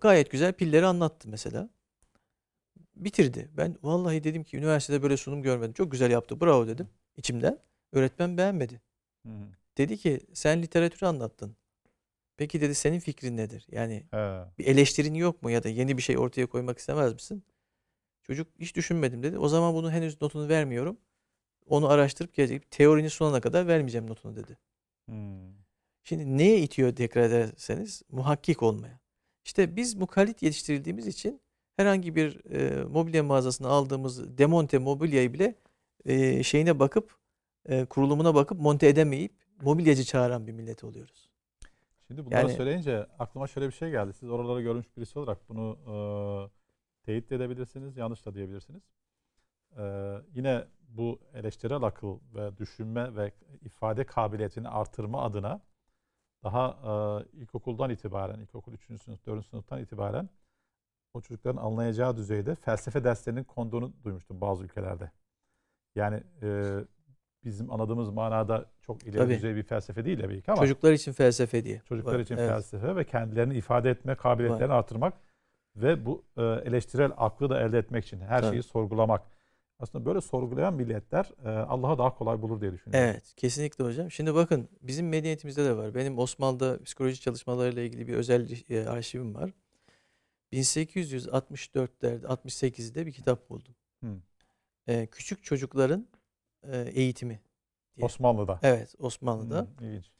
Gayet güzel pilleri anlattı mesela. Bitirdi. Ben vallahi dedim ki üniversitede böyle sunum görmedim. Çok güzel yaptı. Bravo dedim içimden. Öğretmen beğenmedi. Hı hı. Dedi ki sen literatürü anlattın. Peki dedi senin fikrin nedir? Yani He. bir eleştirin yok mu ya da yeni bir şey ortaya koymak istemez misin? Çocuk hiç düşünmedim dedi. O zaman bunu henüz notunu vermiyorum. Onu araştırıp gelecek. teorini sonuna kadar vermeyeceğim notunu dedi. Hmm. Şimdi neye itiyor tekrar ederseniz? Muhakkik olmaya. İşte biz mukalit yetiştirildiğimiz için herhangi bir e, mobilya mağazasına aldığımız demonte mobilyayı bile e, şeyine bakıp e, kurulumuna bakıp monte edemeyip mobilyacı çağıran bir millet oluyoruz. Şimdi bunları yani, söyleyince aklıma şöyle bir şey geldi. Siz oraları görmüş birisi olarak bunu e, teyit edebilirsiniz, yanlış da diyebilirsiniz. E, yine bu eleştirel akıl ve düşünme ve ifade kabiliyetini artırma adına daha e, ilkokuldan itibaren, ilkokul 3. sınıf, 4. sınıftan itibaren o çocukların anlayacağı düzeyde felsefe derslerinin konduğunu duymuştum bazı ülkelerde. Yani e, bizim anladığımız manada çok ileri Tabii. düzey bir felsefe değil tabii ki ama çocuklar için felsefe diye. Çocuklar Var. için evet. felsefe ve kendilerini ifade etme kabiliyetlerini Var. artırmak ve bu e, eleştirel aklı da elde etmek için her Tabii. şeyi sorgulamak. Aslında böyle sorgulayan milletler e, Allah'a daha kolay bulur diye düşünüyorum. Evet, kesinlikle hocam. Şimdi bakın bizim medeniyetimizde de var. Benim Osmanlı'da psikoloji çalışmalarıyla ilgili bir özel e, arşivim var. 1864'lerde, 68'de bir kitap buldum. Hmm. Ee, küçük çocukların e, eğitimi. Diye. Osmanlı'da. Evet Osmanlı'da. Hı, ilginç.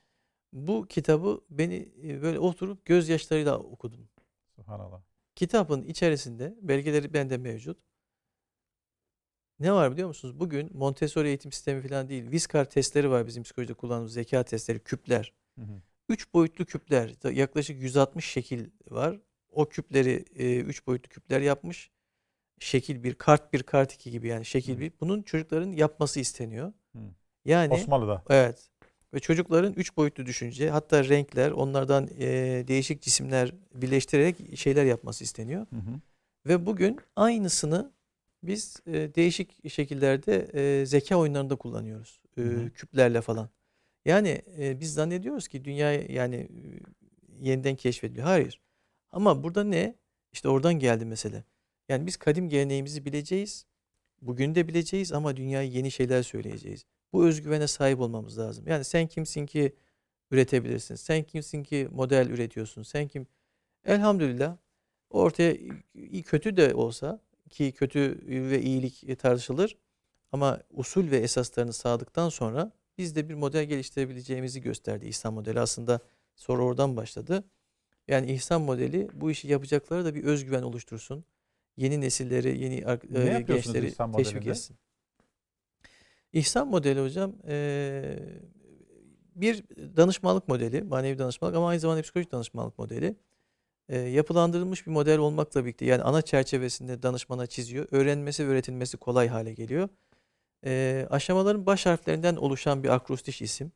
Bu kitabı beni e, böyle oturup gözyaşlarıyla okudum. Subhanallah. Kitabın içerisinde belgeleri bende mevcut. Ne var biliyor musunuz? Bugün Montessori eğitim sistemi falan değil. Viskar testleri var bizim psikolojide kullandığımız zeka testleri, küpler. Hı hı. Üç boyutlu küpler, yaklaşık 160 şekil var. O küpleri, e, üç boyutlu küpler yapmış şekil bir kart bir kart iki gibi yani şekil Hı. bir bunun çocukların yapması isteniyor. Hı. Yani Osmanlı'da. Evet. Ve çocukların üç boyutlu düşünce hatta renkler onlardan e, değişik cisimler birleştirerek şeyler yapması isteniyor. Hı Ve bugün aynısını biz e, değişik şekillerde e, zeka oyunlarında kullanıyoruz. E, hı Küplerle falan. Yani e, biz zannediyoruz ki dünya yani e, yeniden keşfediliyor. Hayır. Ama burada ne? İşte oradan geldi mesele. Yani biz kadim geleneğimizi bileceğiz. Bugün de bileceğiz ama dünyaya yeni şeyler söyleyeceğiz. Bu özgüvene sahip olmamız lazım. Yani sen kimsin ki üretebilirsin? Sen kimsin ki model üretiyorsun? Sen kim? Elhamdülillah ortaya iyi kötü de olsa ki kötü ve iyilik tartışılır ama usul ve esaslarını sağladıktan sonra biz de bir model geliştirebileceğimizi gösterdi. İslam modeli aslında soru oradan başladı. Yani ihsan modeli bu işi yapacaklara da bir özgüven oluştursun yeni nesilleri, yeni e, ne e, gençleri İhsan teşvik etsin. İhsan modeli hocam e, bir danışmanlık modeli, manevi danışmanlık ama aynı zamanda psikolojik danışmanlık modeli. E, yapılandırılmış bir model olmakla birlikte yani ana çerçevesinde danışmana çiziyor. Öğrenmesi ve öğretilmesi kolay hale geliyor. E, aşamaların baş harflerinden oluşan bir akrostiş isim.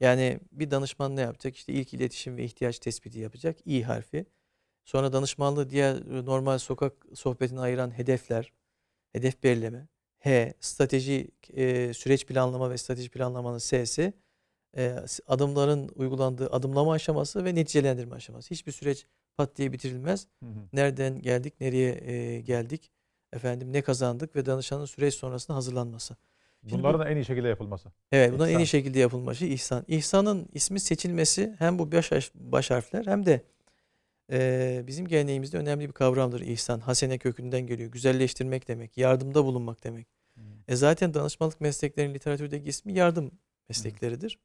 Yani bir danışman ne yapacak? İşte ilk iletişim ve ihtiyaç tespiti yapacak. İ harfi. Sonra danışmanlığı diğer e, normal sokak sohbetini ayıran hedefler, hedef belirleme, H, strateji, e, süreç planlama ve strateji planlamanın S'si, e, adımların uygulandığı adımlama aşaması ve neticelendirme aşaması. Hiçbir süreç pat diye bitirilmez. Hı hı. Nereden geldik, nereye e, geldik, efendim ne kazandık ve danışanın süreç sonrasında hazırlanması. Şimdi Bunların bu, en iyi şekilde yapılması. Evet, bunların en iyi şekilde yapılması ihsan. İhsanın ismi seçilmesi hem bu baş, baş harfler hem de e, bizim geleneğimizde önemli bir kavramdır ihsan. Hasene kökünden geliyor. Güzelleştirmek demek, yardımda bulunmak demek. Hmm. E zaten danışmanlık mesleklerinin literatürdeki ismi yardım meslekleridir.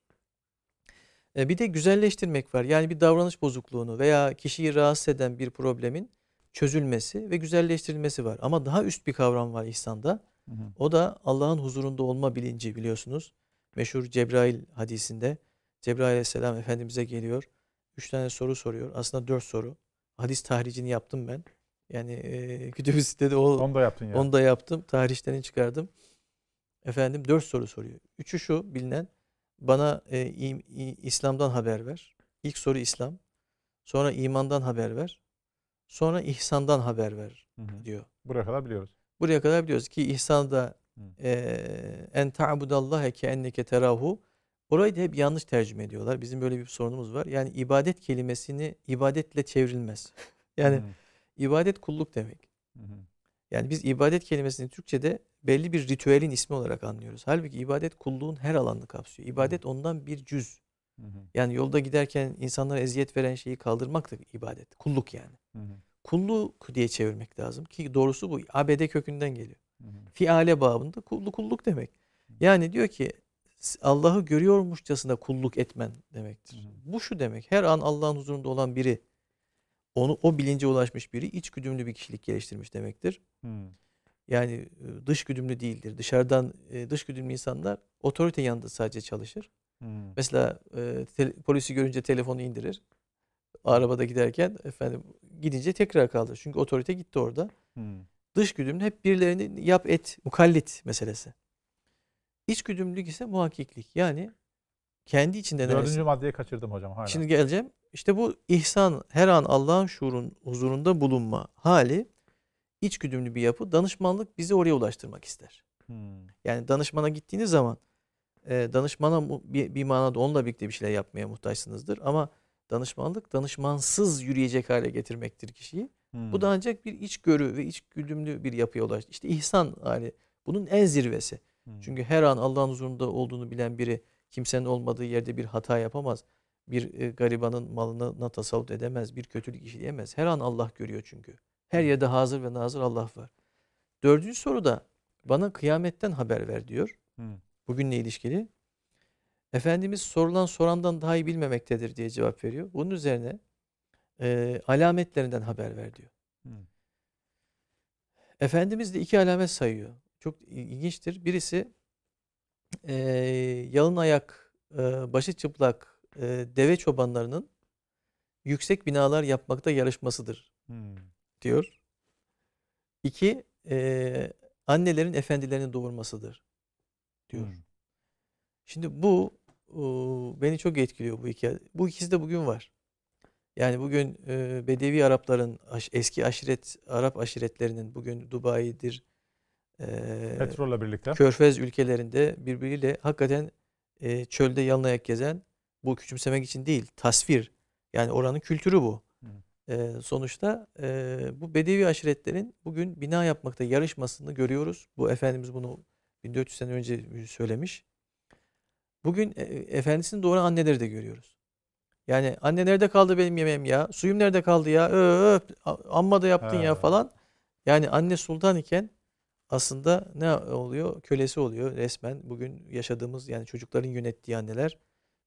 Hmm. E, bir de güzelleştirmek var. Yani bir davranış bozukluğunu veya kişiyi rahatsız eden bir problemin çözülmesi ve güzelleştirilmesi var. Ama daha üst bir kavram var ihsanda. O da Allah'ın huzurunda olma bilinci biliyorsunuz. Meşhur Cebrail hadisinde Cebrail aleyhisselam Efendimiz'e geliyor 3 tane soru soruyor. Aslında 4 soru. Hadis tahricini yaptım ben. Yani e, kütübü sitede o, onu da yaptın ya. Onu da yaptım. Tarihlerini çıkardım. Efendim 4 soru soruyor. Üçü şu bilinen. Bana e, i, i, İslam'dan haber ver. İlk soru İslam. Sonra imandan haber ver. Sonra ihsandan haber ver hı hı. diyor. Buraya kadar biliyoruz. Buraya kadar biliyoruz ki ihsan da en ta'budallaha ke enneke terahu Orayı da hep yanlış tercüme ediyorlar. Bizim böyle bir sorunumuz var. Yani ibadet kelimesini ibadetle çevrilmez. yani ibadet kulluk demek. Yani biz ibadet kelimesini Türkçe'de belli bir ritüelin ismi olarak anlıyoruz. Halbuki ibadet kulluğun her alanını kapsıyor. İbadet ondan bir cüz. Yani yolda giderken insanlara eziyet veren şeyi kaldırmak da ibadet. Kulluk yani. Hmm. Kulluk diye çevirmek lazım ki doğrusu bu ABD kökünden geliyor. Hmm. Fiale babında kulluk kulluk demek. Yani diyor ki Allah'ı görüyormuşçasına kulluk etmen demektir. Bu şu demek. Her an Allah'ın huzurunda olan biri, onu o bilince ulaşmış biri içgüdümlü bir kişilik geliştirmiş demektir. Yani e, dış güdümlü değildir. Dışarıdan e, dış güdümlü insanlar otorite yanında sadece çalışır. Mesela e, polisi görünce telefonu indirir. Arabada giderken efendim gidince tekrar kaldır. Çünkü otorite gitti orada. Hmm. Dış güdümlü hep birilerini yap et, mukallit meselesi. İçgüdümlülük ise muhakkiklik. Yani kendi içinde Dördüncü neresi? maddeye kaçırdım hocam. Hala. Şimdi geleceğim. İşte bu ihsan her an Allah'ın şuurun huzurunda bulunma hali içgüdümlü bir yapı. Danışmanlık bizi oraya ulaştırmak ister. Hmm. Yani danışmana gittiğiniz zaman e, danışmana bir, bir manada onunla birlikte bir şeyler yapmaya muhtaçsınızdır. Ama danışmanlık danışmansız yürüyecek hale getirmektir kişiyi. Hmm. Bu da hmm. ancak bir iç görü ve içgüdümlü bir yapıya ulaştı. İşte ihsan hali bunun en zirvesi. Çünkü her an Allah'ın huzurunda olduğunu bilen biri kimsenin olmadığı yerde bir hata yapamaz. Bir e, garibanın malına tasavvut edemez. Bir kötülük işleyemez. Her an Allah görüyor çünkü. Her yerde hazır ve nazır Allah var. Dördüncü soruda bana kıyametten haber ver diyor. Hmm. Bugünle ilişkili. Efendimiz sorulan sorandan daha iyi bilmemektedir diye cevap veriyor. Bunun üzerine e, alametlerinden haber ver diyor. Hmm. Efendimiz de iki alamet sayıyor çok ilginçtir. Birisi e, yalın ayak, e, başı çıplak e, deve çobanlarının yüksek binalar yapmakta yarışmasıdır hmm. diyor. İki, e, annelerin efendilerini doğurmasıdır diyor. Hmm. Şimdi bu e, beni çok etkiliyor bu hikaye. Bu ikisi de bugün var. Yani bugün e, Bedevi Arapların, eski aşiret, Arap aşiretlerinin bugün Dubai'dir, petrolle birlikte körfez ülkelerinde birbiriyle hakikaten e, çölde yalın ayak gezen bu küçümsemek için değil tasvir yani oranın kültürü bu. E, sonuçta e, bu bedevi aşiretlerin bugün bina yapmakta yarışmasını görüyoruz. Bu Efendimiz bunu 1400 sene önce söylemiş. Bugün e, Efendisini doğuran anneleri de görüyoruz. Yani anne nerede kaldı benim yemeğim ya? Suyum nerede kaldı ya? Öp, amma da yaptın He. ya falan. Yani anne sultan iken aslında ne oluyor? Kölesi oluyor resmen. Bugün yaşadığımız yani çocukların yönettiği anneler.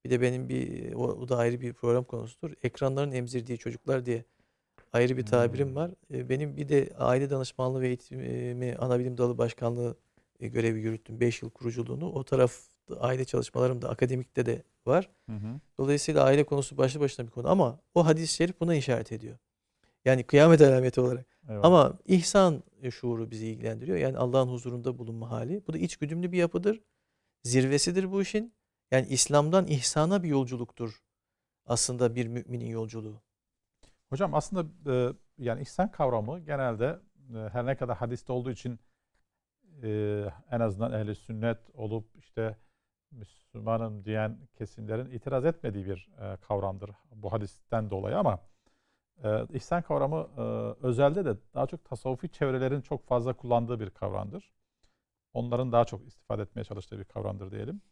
Bir de benim bir o, o da ayrı bir program konusudur. Ekranların emzirdiği çocuklar diye ayrı bir tabirim hmm. var. E, benim bir de aile danışmanlığı ve eğitimi Anabilim Dalı Başkanlığı e, görevi yürüttüm. 5 yıl kuruculuğunu. O taraf aile çalışmalarım da akademikte de var. Hı hı. Dolayısıyla aile konusu başlı başına bir konu ama o hadis-i şerif buna işaret ediyor. Yani kıyamet alameti olarak. Evet. Ama ihsan e, şuuru bizi ilgilendiriyor. Yani Allah'ın huzurunda bulunma hali. Bu da içgüdümlü bir yapıdır. Zirvesidir bu işin. Yani İslam'dan ihsana bir yolculuktur. Aslında bir müminin yolculuğu. Hocam aslında e, yani ihsan kavramı genelde e, her ne kadar hadiste olduğu için en azından ehli sünnet olup işte Müslümanım diyen kesimlerin itiraz etmediği bir kavramdır bu hadisten dolayı ama e, ee, ihsan kavramı e, özelde de daha çok tasavvufi çevrelerin çok fazla kullandığı bir kavramdır. Onların daha çok istifade etmeye çalıştığı bir kavramdır diyelim.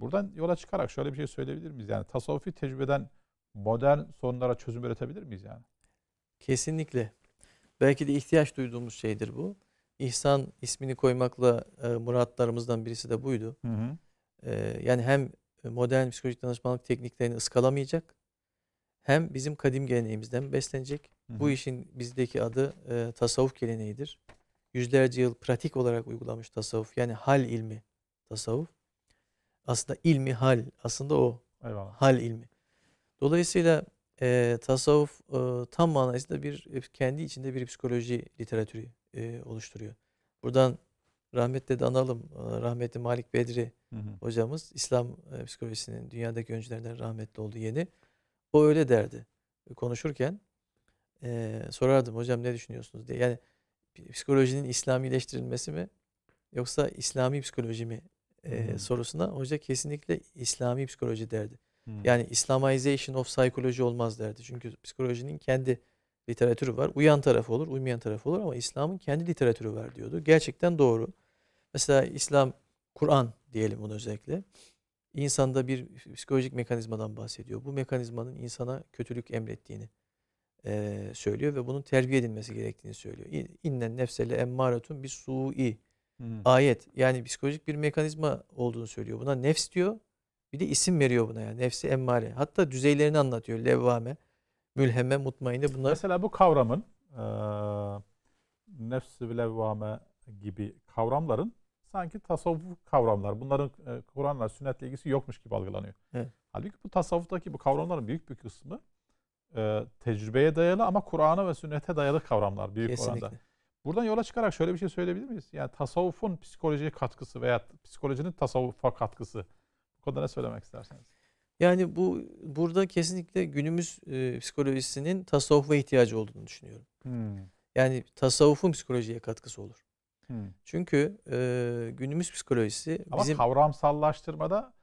Buradan yola çıkarak şöyle bir şey söyleyebilir miyiz? Yani tasavvufi tecrübeden modern sorunlara çözüm üretebilir miyiz yani? Kesinlikle. Belki de ihtiyaç duyduğumuz şeydir bu. İhsan ismini koymakla e, muratlarımızdan birisi de buydu. Hı hı. E, yani hem modern psikolojik danışmanlık tekniklerini ıskalamayacak hem bizim kadim geleneğimizden beslenecek. Hı-hı. Bu işin bizdeki adı e, tasavvuf geleneğidir. Yüzlerce yıl pratik olarak uygulamış tasavvuf. Yani hal ilmi tasavvuf. Aslında ilmi hal. Aslında o. Eyvallah. Hal ilmi. Dolayısıyla e, tasavvuf e, tam manasıyla bir e, kendi içinde bir psikoloji literatürü e, oluşturuyor. Buradan rahmetle de analım. E, rahmetli Malik Bedri hı hı. hocamız İslam e, psikolojisinin dünyadaki öncülerinden rahmetli oldu yeni. O öyle derdi e, konuşurken. E, sorardım hocam ne düşünüyorsunuz diye. Yani psikolojinin İslamileştirilmesi mi yoksa İslami psikoloji mi e, hmm. sorusuna hoca kesinlikle İslami psikoloji derdi. Hmm. Yani Islamization of Psychology olmaz derdi. Çünkü psikolojinin kendi literatürü var. Uyan tarafı olur, uymayan tarafı olur ama İslam'ın kendi literatürü var diyordu. Gerçekten doğru. Mesela İslam, Kur'an diyelim bunu özellikle insanda bir psikolojik mekanizmadan bahsediyor. Bu mekanizmanın insana kötülük emrettiğini e, söylüyor ve bunun terbiye edilmesi gerektiğini söylüyor. İnnen nefsele emmara'tun bir sui hmm. ayet. Yani psikolojik bir mekanizma olduğunu söylüyor. Buna nefs diyor. Bir de isim veriyor buna yani. Nefsi emmare. Hatta düzeylerini anlatıyor. Levvame, mülheme, mutmainne bunlar. Mesela bu kavramın e, nefsi levvame gibi kavramların sanki tasavvuf kavramlar, bunların e, Kur'an'la sünnetle ilgisi yokmuş gibi algılanıyor. Evet. Halbuki bu tasavvuftaki bu kavramların büyük bir kısmı e, tecrübeye dayalı ama Kur'an'a ve sünnete dayalı kavramlar büyük Kesinlikle. oranda. Buradan yola çıkarak şöyle bir şey söyleyebilir miyiz? Yani tasavvufun psikolojiye katkısı veya psikolojinin tasavvufa katkısı. Bu konuda ne söylemek istersiniz? Yani bu burada kesinlikle günümüz e, psikolojisinin tasavvufa ihtiyacı olduğunu düşünüyorum. Hmm. Yani tasavvufun psikolojiye katkısı olur. Çünkü e, günümüz psikolojisi Ama bizim... kavramsallaştırmada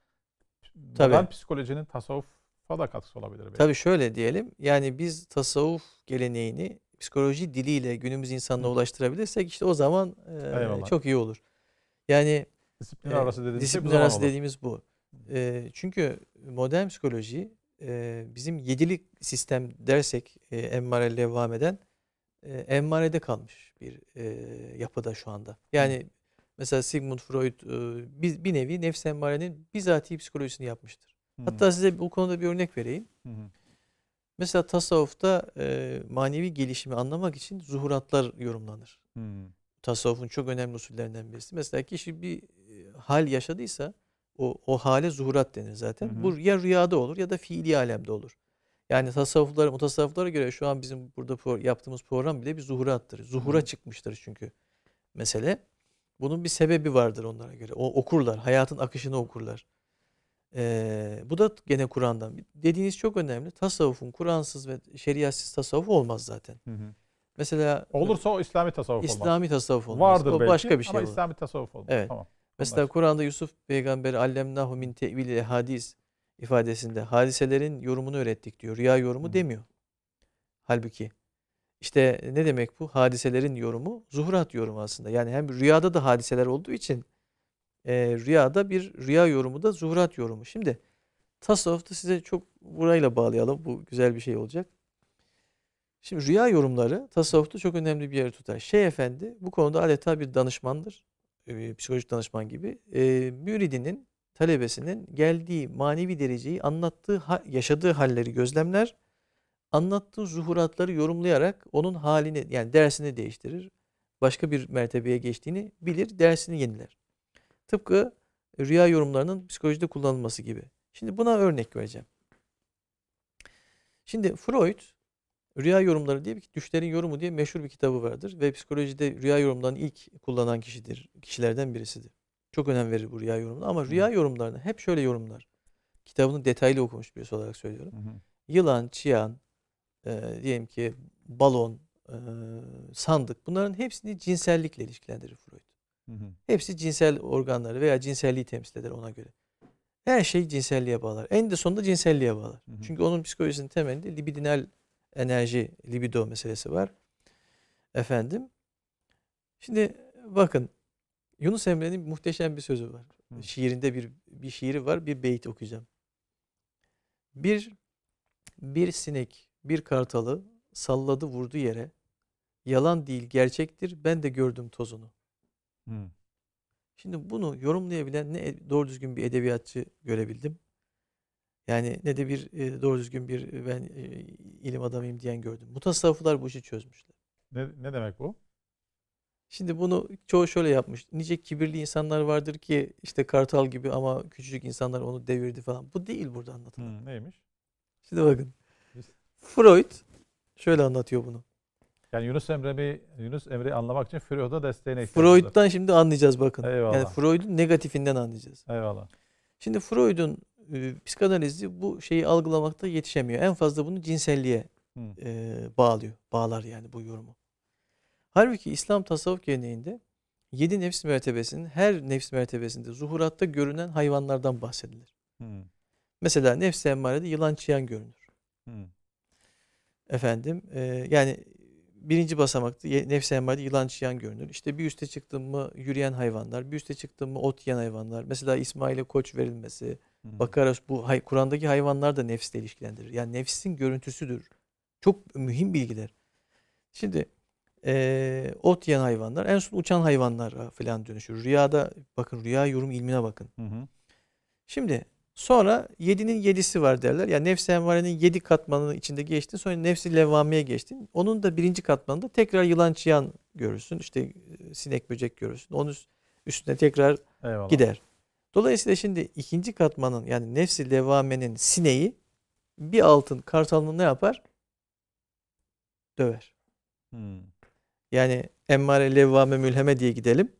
Tabii. modern psikolojinin tasavvufa da katkısı olabilir. Belki. Tabii şöyle diyelim. Yani biz tasavvuf geleneğini psikoloji diliyle günümüz insanına ulaştırabilirsek işte o zaman e, çok iyi olur. Yani disiplin arası dediğimiz, şey disiplin arası dediğimiz bu. E, çünkü modern psikoloji e, bizim yedilik sistem dersek e, MRL devam eden e, kalmış bir e, yapıda şu anda. Yani mesela Sigmund Freud e, bir, bir nevi nefs emmarenin bizatihi psikolojisini yapmıştır. Hı. Hatta size bu konuda bir örnek vereyim. Hı Mesela tasavvufta e, manevi gelişimi anlamak için zuhuratlar yorumlanır. Hı. Tasavvufun çok önemli usullerinden birisi. Mesela kişi bir hal yaşadıysa o, o hale zuhurat denir zaten. Hı Bu ya rüyada olur ya da fiili alemde olur. Yani tasavvuflara, mutasavvuflara göre şu an bizim burada pro yaptığımız program bile bir zuhurattır. Zuhura hmm. çıkmıştır çünkü mesele. Bunun bir sebebi vardır onlara göre. O okurlar, hayatın akışını okurlar. Ee, bu da gene Kur'an'dan. Dediğiniz çok önemli. Tasavvufun Kur'ansız ve şeriatsız tasavvuf olmaz zaten. Hı hı. Mesela olursa o İslami tasavvuf İslami olmaz. İslami tasavvuf olmaz. Vardır o belki, başka bir şey ama olur. İslami tasavvuf olmaz. Evet. Tamam. Mesela Kur'an'da Yusuf peygamber allemnahu min tevil hadis ifadesinde hadiselerin yorumunu öğrettik diyor. Rüya yorumu Hı. demiyor. Halbuki işte e, ne demek bu? Hadiselerin yorumu zuhurat yorumu aslında. Yani hem rüyada da hadiseler olduğu için e, rüyada bir rüya yorumu da zuhurat yorumu. Şimdi tasavvufta size çok burayla bağlayalım. Bu güzel bir şey olacak. Şimdi rüya yorumları tasavvufta çok önemli bir yer tutar. Şey Efendi bu konuda adeta bir danışmandır. E, psikolojik danışman gibi. E, müridinin talebesinin geldiği manevi dereceyi anlattığı, yaşadığı halleri gözlemler, anlattığı zuhuratları yorumlayarak onun halini yani dersini değiştirir. Başka bir mertebeye geçtiğini bilir, dersini yeniler. Tıpkı rüya yorumlarının psikolojide kullanılması gibi. Şimdi buna örnek vereceğim. Şimdi Freud Rüya yorumları diye bir düşlerin yorumu diye meşhur bir kitabı vardır ve psikolojide rüya yorumlarını ilk kullanan kişidir, kişilerden birisidir. Çok önem verir bu rüya yorumuna ama rüya Hı. yorumlarını hep şöyle yorumlar. Kitabını detaylı okumuş birisi olarak söylüyorum. Hı. Yılan, çiyan, e, diyelim ki balon, e, sandık bunların hepsini cinsellikle ilişkilendirir Freud. Hı Hepsi cinsel organları veya cinselliği temsil eder ona göre. Her şey cinselliğe bağlar. En de sonunda cinselliğe bağlar. Hı Çünkü onun psikolojisinin temelinde libidinal enerji, libido meselesi var. Efendim. Şimdi bakın Yunus Emre'nin muhteşem bir sözü var. Hı. Şiirinde bir bir şiiri var. Bir beyit okuyacağım. Bir bir sinek bir kartalı salladı vurdu yere. Yalan değil gerçektir. Ben de gördüm tozunu. Hı. Şimdi bunu yorumlayabilen ne doğru düzgün bir edebiyatçı görebildim. Yani ne de bir e, doğru düzgün bir e, ben e, ilim adamıyım diyen gördüm. Mutasavvıflar bu işi çözmüşler. Ne, ne demek bu? Şimdi bunu çoğu şöyle yapmış. Nice kibirli insanlar vardır ki işte kartal gibi ama küçücük insanlar onu devirdi falan. Bu değil burada anlatılan. Hmm, neymiş? Şimdi bakın. Freud şöyle anlatıyor bunu. Yani Yunus Emre'yi Yunus Emre'yi anlamak için Freud'a desteğine ihtiyacımız Freud'dan şimdi anlayacağız bakın. Eyvallah. Yani Freud'un negatifinden anlayacağız. Eyvallah. Şimdi Freud'un e, psikanalizi bu şeyi algılamakta yetişemiyor. En fazla bunu cinselliğe hmm. e, bağlıyor. Bağlar yani bu yorumu. Halbuki İslam tasavvuf geleneğinde yedi nefs mertebesinin her nefs mertebesinde zuhuratta görünen hayvanlardan bahsedilir. Hmm. Mesela nefs emmarede yılan çiyan görünür. Hmm. Efendim e, yani birinci basamakta nefs-i emmarede yılan çiyan görünür. İşte bir üste çıktım mı yürüyen hayvanlar, bir üste çıktım mı ot yiyen hayvanlar. Mesela İsmail'e koç verilmesi, hmm. Bakara bu hay, Kur'an'daki hayvanlar da nefsle ilişkilendirir. Yani nefsin görüntüsüdür. Çok mühim bilgiler. Şimdi e, ot yiyen hayvanlar en son uçan hayvanlar falan dönüşür. Rüyada bakın rüya yorum ilmine bakın. Hı hı. Şimdi sonra yedinin yedisi var derler. Yani nefsi envarenin yedi katmanının içinde geçtin. Sonra nefsi levvameye geçtin. Onun da birinci katmanında tekrar yılan çıyan görürsün. İşte sinek böcek görürsün. Onun üstüne tekrar Eyvallah. gider. Dolayısıyla şimdi ikinci katmanın yani nefsi levvamenin sineği bir altın kartalını ne yapar? Döver. Hmm. Yani emmare levvame mülheme diye gidelim.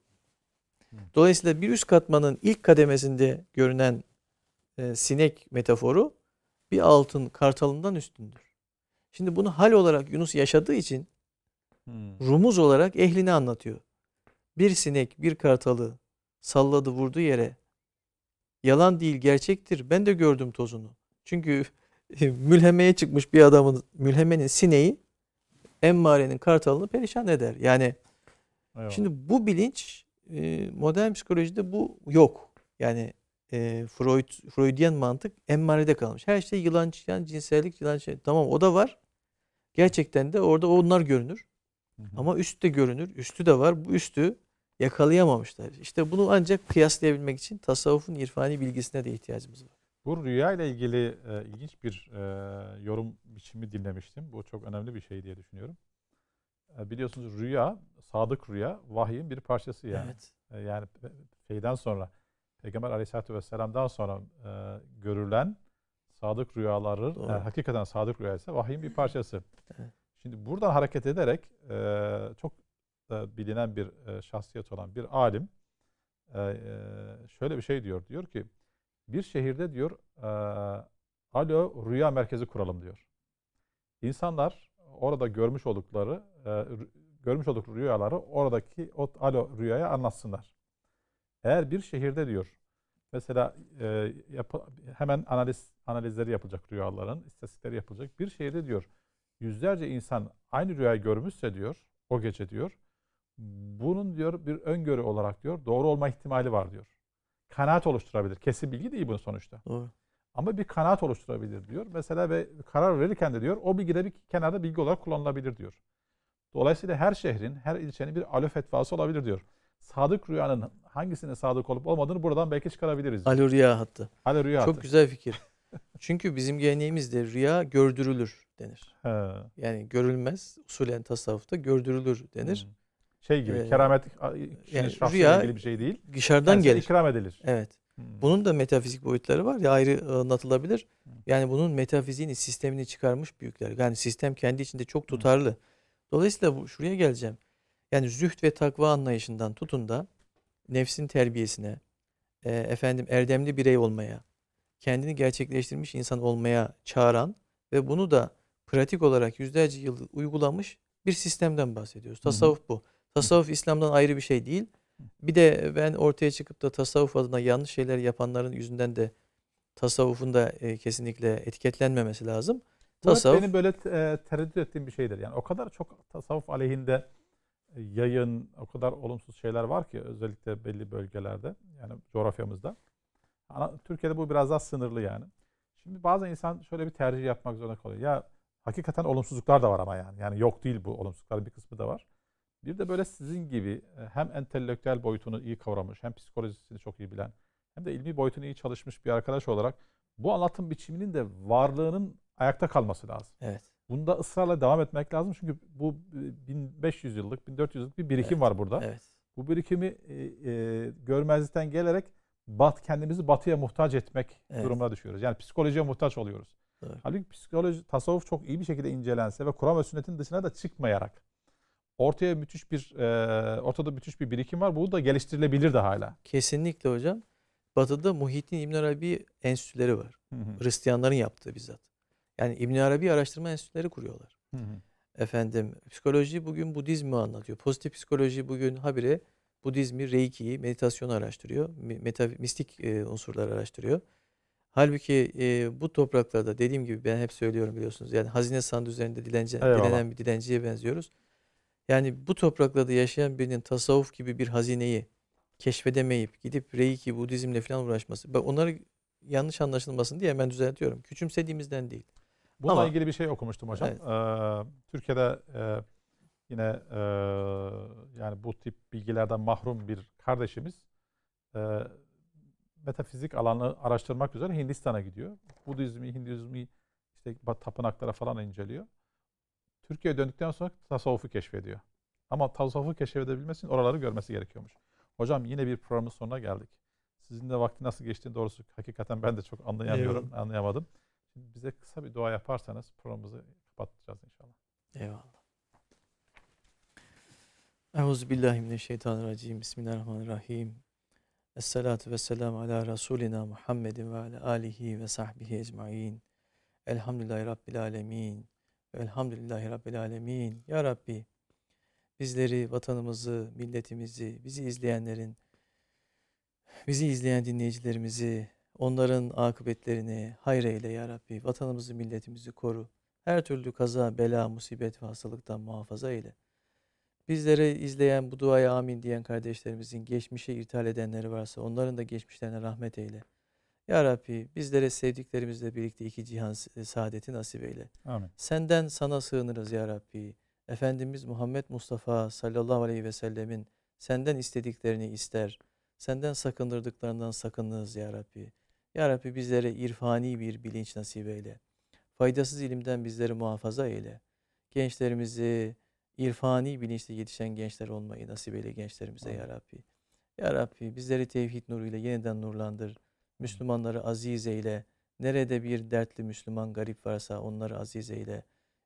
Dolayısıyla bir üst katmanın ilk kademesinde görünen e, sinek metaforu bir altın kartalından üstündür. Şimdi bunu hal olarak Yunus yaşadığı için rumuz olarak ehlini anlatıyor. Bir sinek bir kartalı salladı vurdu yere. Yalan değil gerçektir. Ben de gördüm tozunu. Çünkü mülhemeye çıkmış bir adamın mülhemenin sineği emmarenin kartalını perişan eder. Yani Eyvallah. şimdi bu bilinç e, modern psikolojide bu yok. Yani e, Freud, Freudian mantık emmarede kalmış. Her şey yılan, çıkan cinsellik, yılan şey. Tamam o da var. Gerçekten de orada onlar görünür. Hı hı. Ama üst de görünür. Üstü de var. Bu üstü yakalayamamışlar. İşte bunu ancak kıyaslayabilmek için tasavvufun irfani bilgisine de ihtiyacımız var. Bu rüya ile ilgili e, ilginç bir e, yorum biçimi dinlemiştim. Bu çok önemli bir şey diye düşünüyorum. E, biliyorsunuz rüya, sadık rüya vahyin bir parçası yani. Evet. E, yani şeyden sonra, Peygamber Aleyhisselatü vesselam'dan sonra e, görülen sadık rüyaları, e, Doğru. hakikaten sadık rüya ise vahyin bir parçası. Evet. Şimdi buradan hareket ederek e, çok e, bilinen bir e, şahsiyet olan bir alim e, e, şöyle bir şey diyor. Diyor ki, bir şehirde diyor e, alo rüya merkezi kuralım diyor. İnsanlar orada görmüş oldukları e, görmüş oldukları rüyaları oradaki o alo rüyaya anlatsınlar. Eğer bir şehirde diyor mesela e, yap, hemen analiz analizleri yapılacak rüyaların istatistikleri yapılacak. Bir şehirde diyor yüzlerce insan aynı rüyayı görmüşse diyor o gece diyor bunun diyor bir öngörü olarak diyor doğru olma ihtimali var diyor kanaat oluşturabilir. Kesin bilgi değil bunun sonuçta. Doğru. Ama bir kanaat oluşturabilir diyor. Mesela ve karar verirken de diyor o bilgi de bir kenarda bilgi olarak kullanılabilir diyor. Dolayısıyla her şehrin, her ilçenin bir alo fetvası olabilir diyor. Sadık rüyanın hangisine sadık olup olmadığını buradan belki çıkarabiliriz. Alo rüya hattı. Alo rüya hattı. Çok güzel fikir. Çünkü bizim geleneğimizde rüya gördürülür denir. He. Yani görülmez usulen tasavvufta gördürülür denir. Hmm şey gibi e, keramet şey, yani rüya ilgili bir şey değil. Dışarıdan şey gelir. ikram edilir. Evet. Hmm. Bunun da metafizik boyutları var ya ayrı anlatılabilir. Hmm. Yani bunun metafiziğini, sistemini çıkarmış büyükler. Yani sistem kendi içinde çok hmm. tutarlı. Dolayısıyla bu, şuraya geleceğim. Yani züht ve takva anlayışından tutun da nefsin terbiyesine, e, efendim erdemli birey olmaya, kendini gerçekleştirmiş insan olmaya çağıran ve bunu da pratik olarak yüzlerce yıl uygulamış bir sistemden bahsediyoruz. Tasavvuf hı bu. Tasavvuf İslam'dan ayrı bir şey değil. Bir de ben ortaya çıkıp da tasavvuf adına yanlış şeyler yapanların yüzünden de tasavvufun da e, kesinlikle etiketlenmemesi lazım. Bu benim böyle e, tereddüt ettiğim bir şeydir. Yani o kadar çok tasavvuf aleyhinde e, yayın, o kadar olumsuz şeyler var ki özellikle belli bölgelerde yani coğrafyamızda. Ama Türkiye'de bu biraz daha sınırlı yani. Şimdi bazen insan şöyle bir tercih yapmak zorunda kalıyor. Ya hakikaten olumsuzluklar da var ama yani. Yani yok değil bu olumsuzluklar bir kısmı da var. Bir de böyle sizin gibi e, hem entelektüel boyutunu iyi kavramış, hem psikolojisini çok iyi bilen, hem de ilmi boyutunu iyi çalışmış bir arkadaş olarak bu anlatım biçiminin de varlığının ayakta kalması lazım. Evet. Bunda ısrarla devam etmek lazım çünkü bu 1500 e, yıllık, 1400 yıllık bir birikim evet. var burada. Evet. Bu birikimi e, e, görmezlikten gelerek bat kendimizi batıya muhtaç etmek evet. durumuna düşüyoruz. Yani psikolojiye muhtaç oluyoruz. Evet. Halbuki psikoloji, tasavvuf çok iyi bir şekilde incelense ve Kur'an ve sünnetin dışına da çıkmayarak ortaya müthiş bir e, ortada müthiş bir birikim var. Bu da geliştirilebilir de hala. Kesinlikle hocam. Batı'da Muhittin İbn Arabi enstitüleri var. Hı hı. Hristiyanların yaptığı bizzat. Yani İbn Arabi araştırma enstitüleri kuruyorlar. Hı hı. Efendim psikoloji bugün Budizmi anlatıyor. Pozitif psikoloji bugün habire Budizmi, Reiki'yi, meditasyonu araştırıyor. Meta, mistik e, unsurları araştırıyor. Halbuki e, bu topraklarda dediğim gibi ben hep söylüyorum biliyorsunuz. Yani hazine sandı üzerinde dilence, dilenen bir dilenciye benziyoruz. Yani bu topraklarda yaşayan birinin tasavvuf gibi bir hazineyi keşfedemeyip gidip reiki, Budizmle falan uğraşması. Bak onları yanlış anlaşılmasın diye hemen düzeltiyorum. Küçümsediğimizden değil. Bununla Ama, ilgili bir şey okumuştum hocam. Evet. Ee, Türkiye'de e, yine e, yani bu tip bilgilerden mahrum bir kardeşimiz e, metafizik alanı araştırmak üzere Hindistan'a gidiyor. Budizmi, Hinduizmi işte tapınaklara falan inceliyor. Türkiye'ye döndükten sonra tasavvufu keşfediyor. Ama tasavvufu keşfedebilmesi için oraları görmesi gerekiyormuş. Hocam yine bir programın sonuna geldik. Sizin de vakti nasıl geçtiğini doğrusu hakikaten ben de çok anlayamıyorum, Eyvallah. anlayamadım. Şimdi bize kısa bir dua yaparsanız programımızı kapatacağız inşallah. Eyvallah. Euzubillahimineşşeytanirracim. Bismillahirrahmanirrahim. Esselatu vesselamu ala Rasulina Muhammedin ve ala alihi ve sahbihi ecmain. Elhamdülillahi Rabbil alemin. Elhamdülillahi Rabbil Alemin. Ya Rabbi bizleri, vatanımızı, milletimizi, bizi izleyenlerin, bizi izleyen dinleyicilerimizi, onların akıbetlerini hayır eyle ya Rabbi. Vatanımızı, milletimizi koru. Her türlü kaza, bela, musibet ve hastalıktan muhafaza eyle. Bizlere izleyen bu duaya amin diyen kardeşlerimizin geçmişe irtihal edenleri varsa onların da geçmişlerine rahmet eyle. Ya Rabbi bizlere sevdiklerimizle birlikte iki cihan e, saadeti nasip eyle. Amin. Senden sana sığınırız ya Rabbi. Efendimiz Muhammed Mustafa sallallahu aleyhi ve sellemin senden istediklerini ister. Senden sakındırdıklarından sakınırız ya Rabbi. Ya Rabbi bizlere irfani bir bilinç nasip eyle. Faydasız ilimden bizleri muhafaza eyle. Gençlerimizi irfani bilinçle yetişen gençler olmayı nasip eyle gençlerimize Amin. ya Rabbi. Ya Rabbi bizleri tevhid nuruyla yeniden nurlandır. Müslümanları aziz eyle. Nerede bir dertli Müslüman garip varsa onları aziz eyle.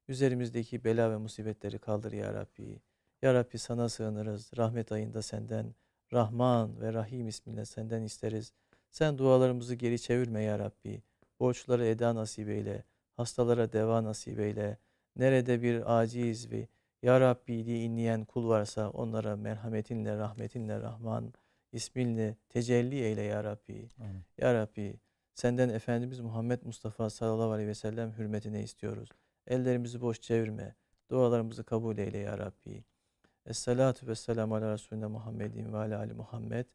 Üzerimizdeki bela ve musibetleri kaldır ya Rabbi. Ya Rabbi sana sığınırız. Rahmet ayında senden, Rahman ve Rahim isminle senden isteriz. Sen dualarımızı geri çevirme ya Rabbi. Borçlara eda nasip eyle. Hastalara deva nasip eyle. Nerede bir aciz ve Ya Rabbi diye inleyen kul varsa onlara merhametinle, rahmetinle, Rahman, isminle tecelli eyle ya Rabbi. Amin. Ya Rabbi senden Efendimiz Muhammed Mustafa sallallahu aleyhi ve sellem hürmetine istiyoruz. Ellerimizi boş çevirme. Dualarımızı kabul eyle ya Rabbi. Esselatu ve selamu ala Resulüne Muhammedin ve ala Ali Muhammed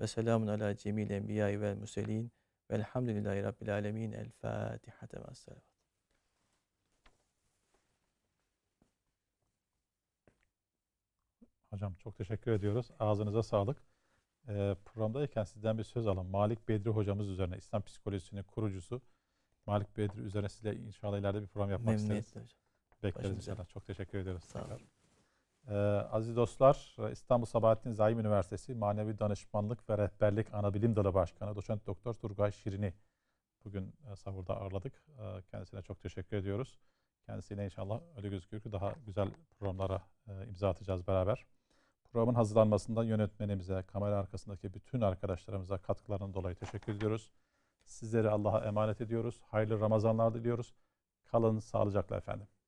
ve selamun ala cemil enbiyayı vel muselin velhamdülillahi rabbil alemin. El Fatiha ve selamu. Hocam çok teşekkür ediyoruz. Ağzınıza sağlık e, programdayken sizden bir söz alın. Malik Bedri hocamız üzerine, İslam psikolojisinin kurucusu Malik Bedri üzerine sizle inşallah ileride bir program yapmak Memnuniyetle isteriz. Hocam. Bekleriz inşallah. Çok teşekkür ederiz. Sağ olun. Ee, aziz dostlar, İstanbul Sabahattin Zaim Üniversitesi Manevi Danışmanlık ve Rehberlik Anabilim Dalı Başkanı Doçent Doktor Turgay Şirin'i bugün e, sahurda ağırladık. E, kendisine çok teşekkür ediyoruz. Kendisine inşallah öyle gözüküyor ki daha güzel programlara e, imza atacağız beraber. Programın hazırlanmasından yönetmenimize, kamera arkasındaki bütün arkadaşlarımıza katkılarının dolayı teşekkür ediyoruz. Sizleri Allah'a emanet ediyoruz. Hayırlı Ramazanlar diliyoruz. Kalın sağlıcakla efendim.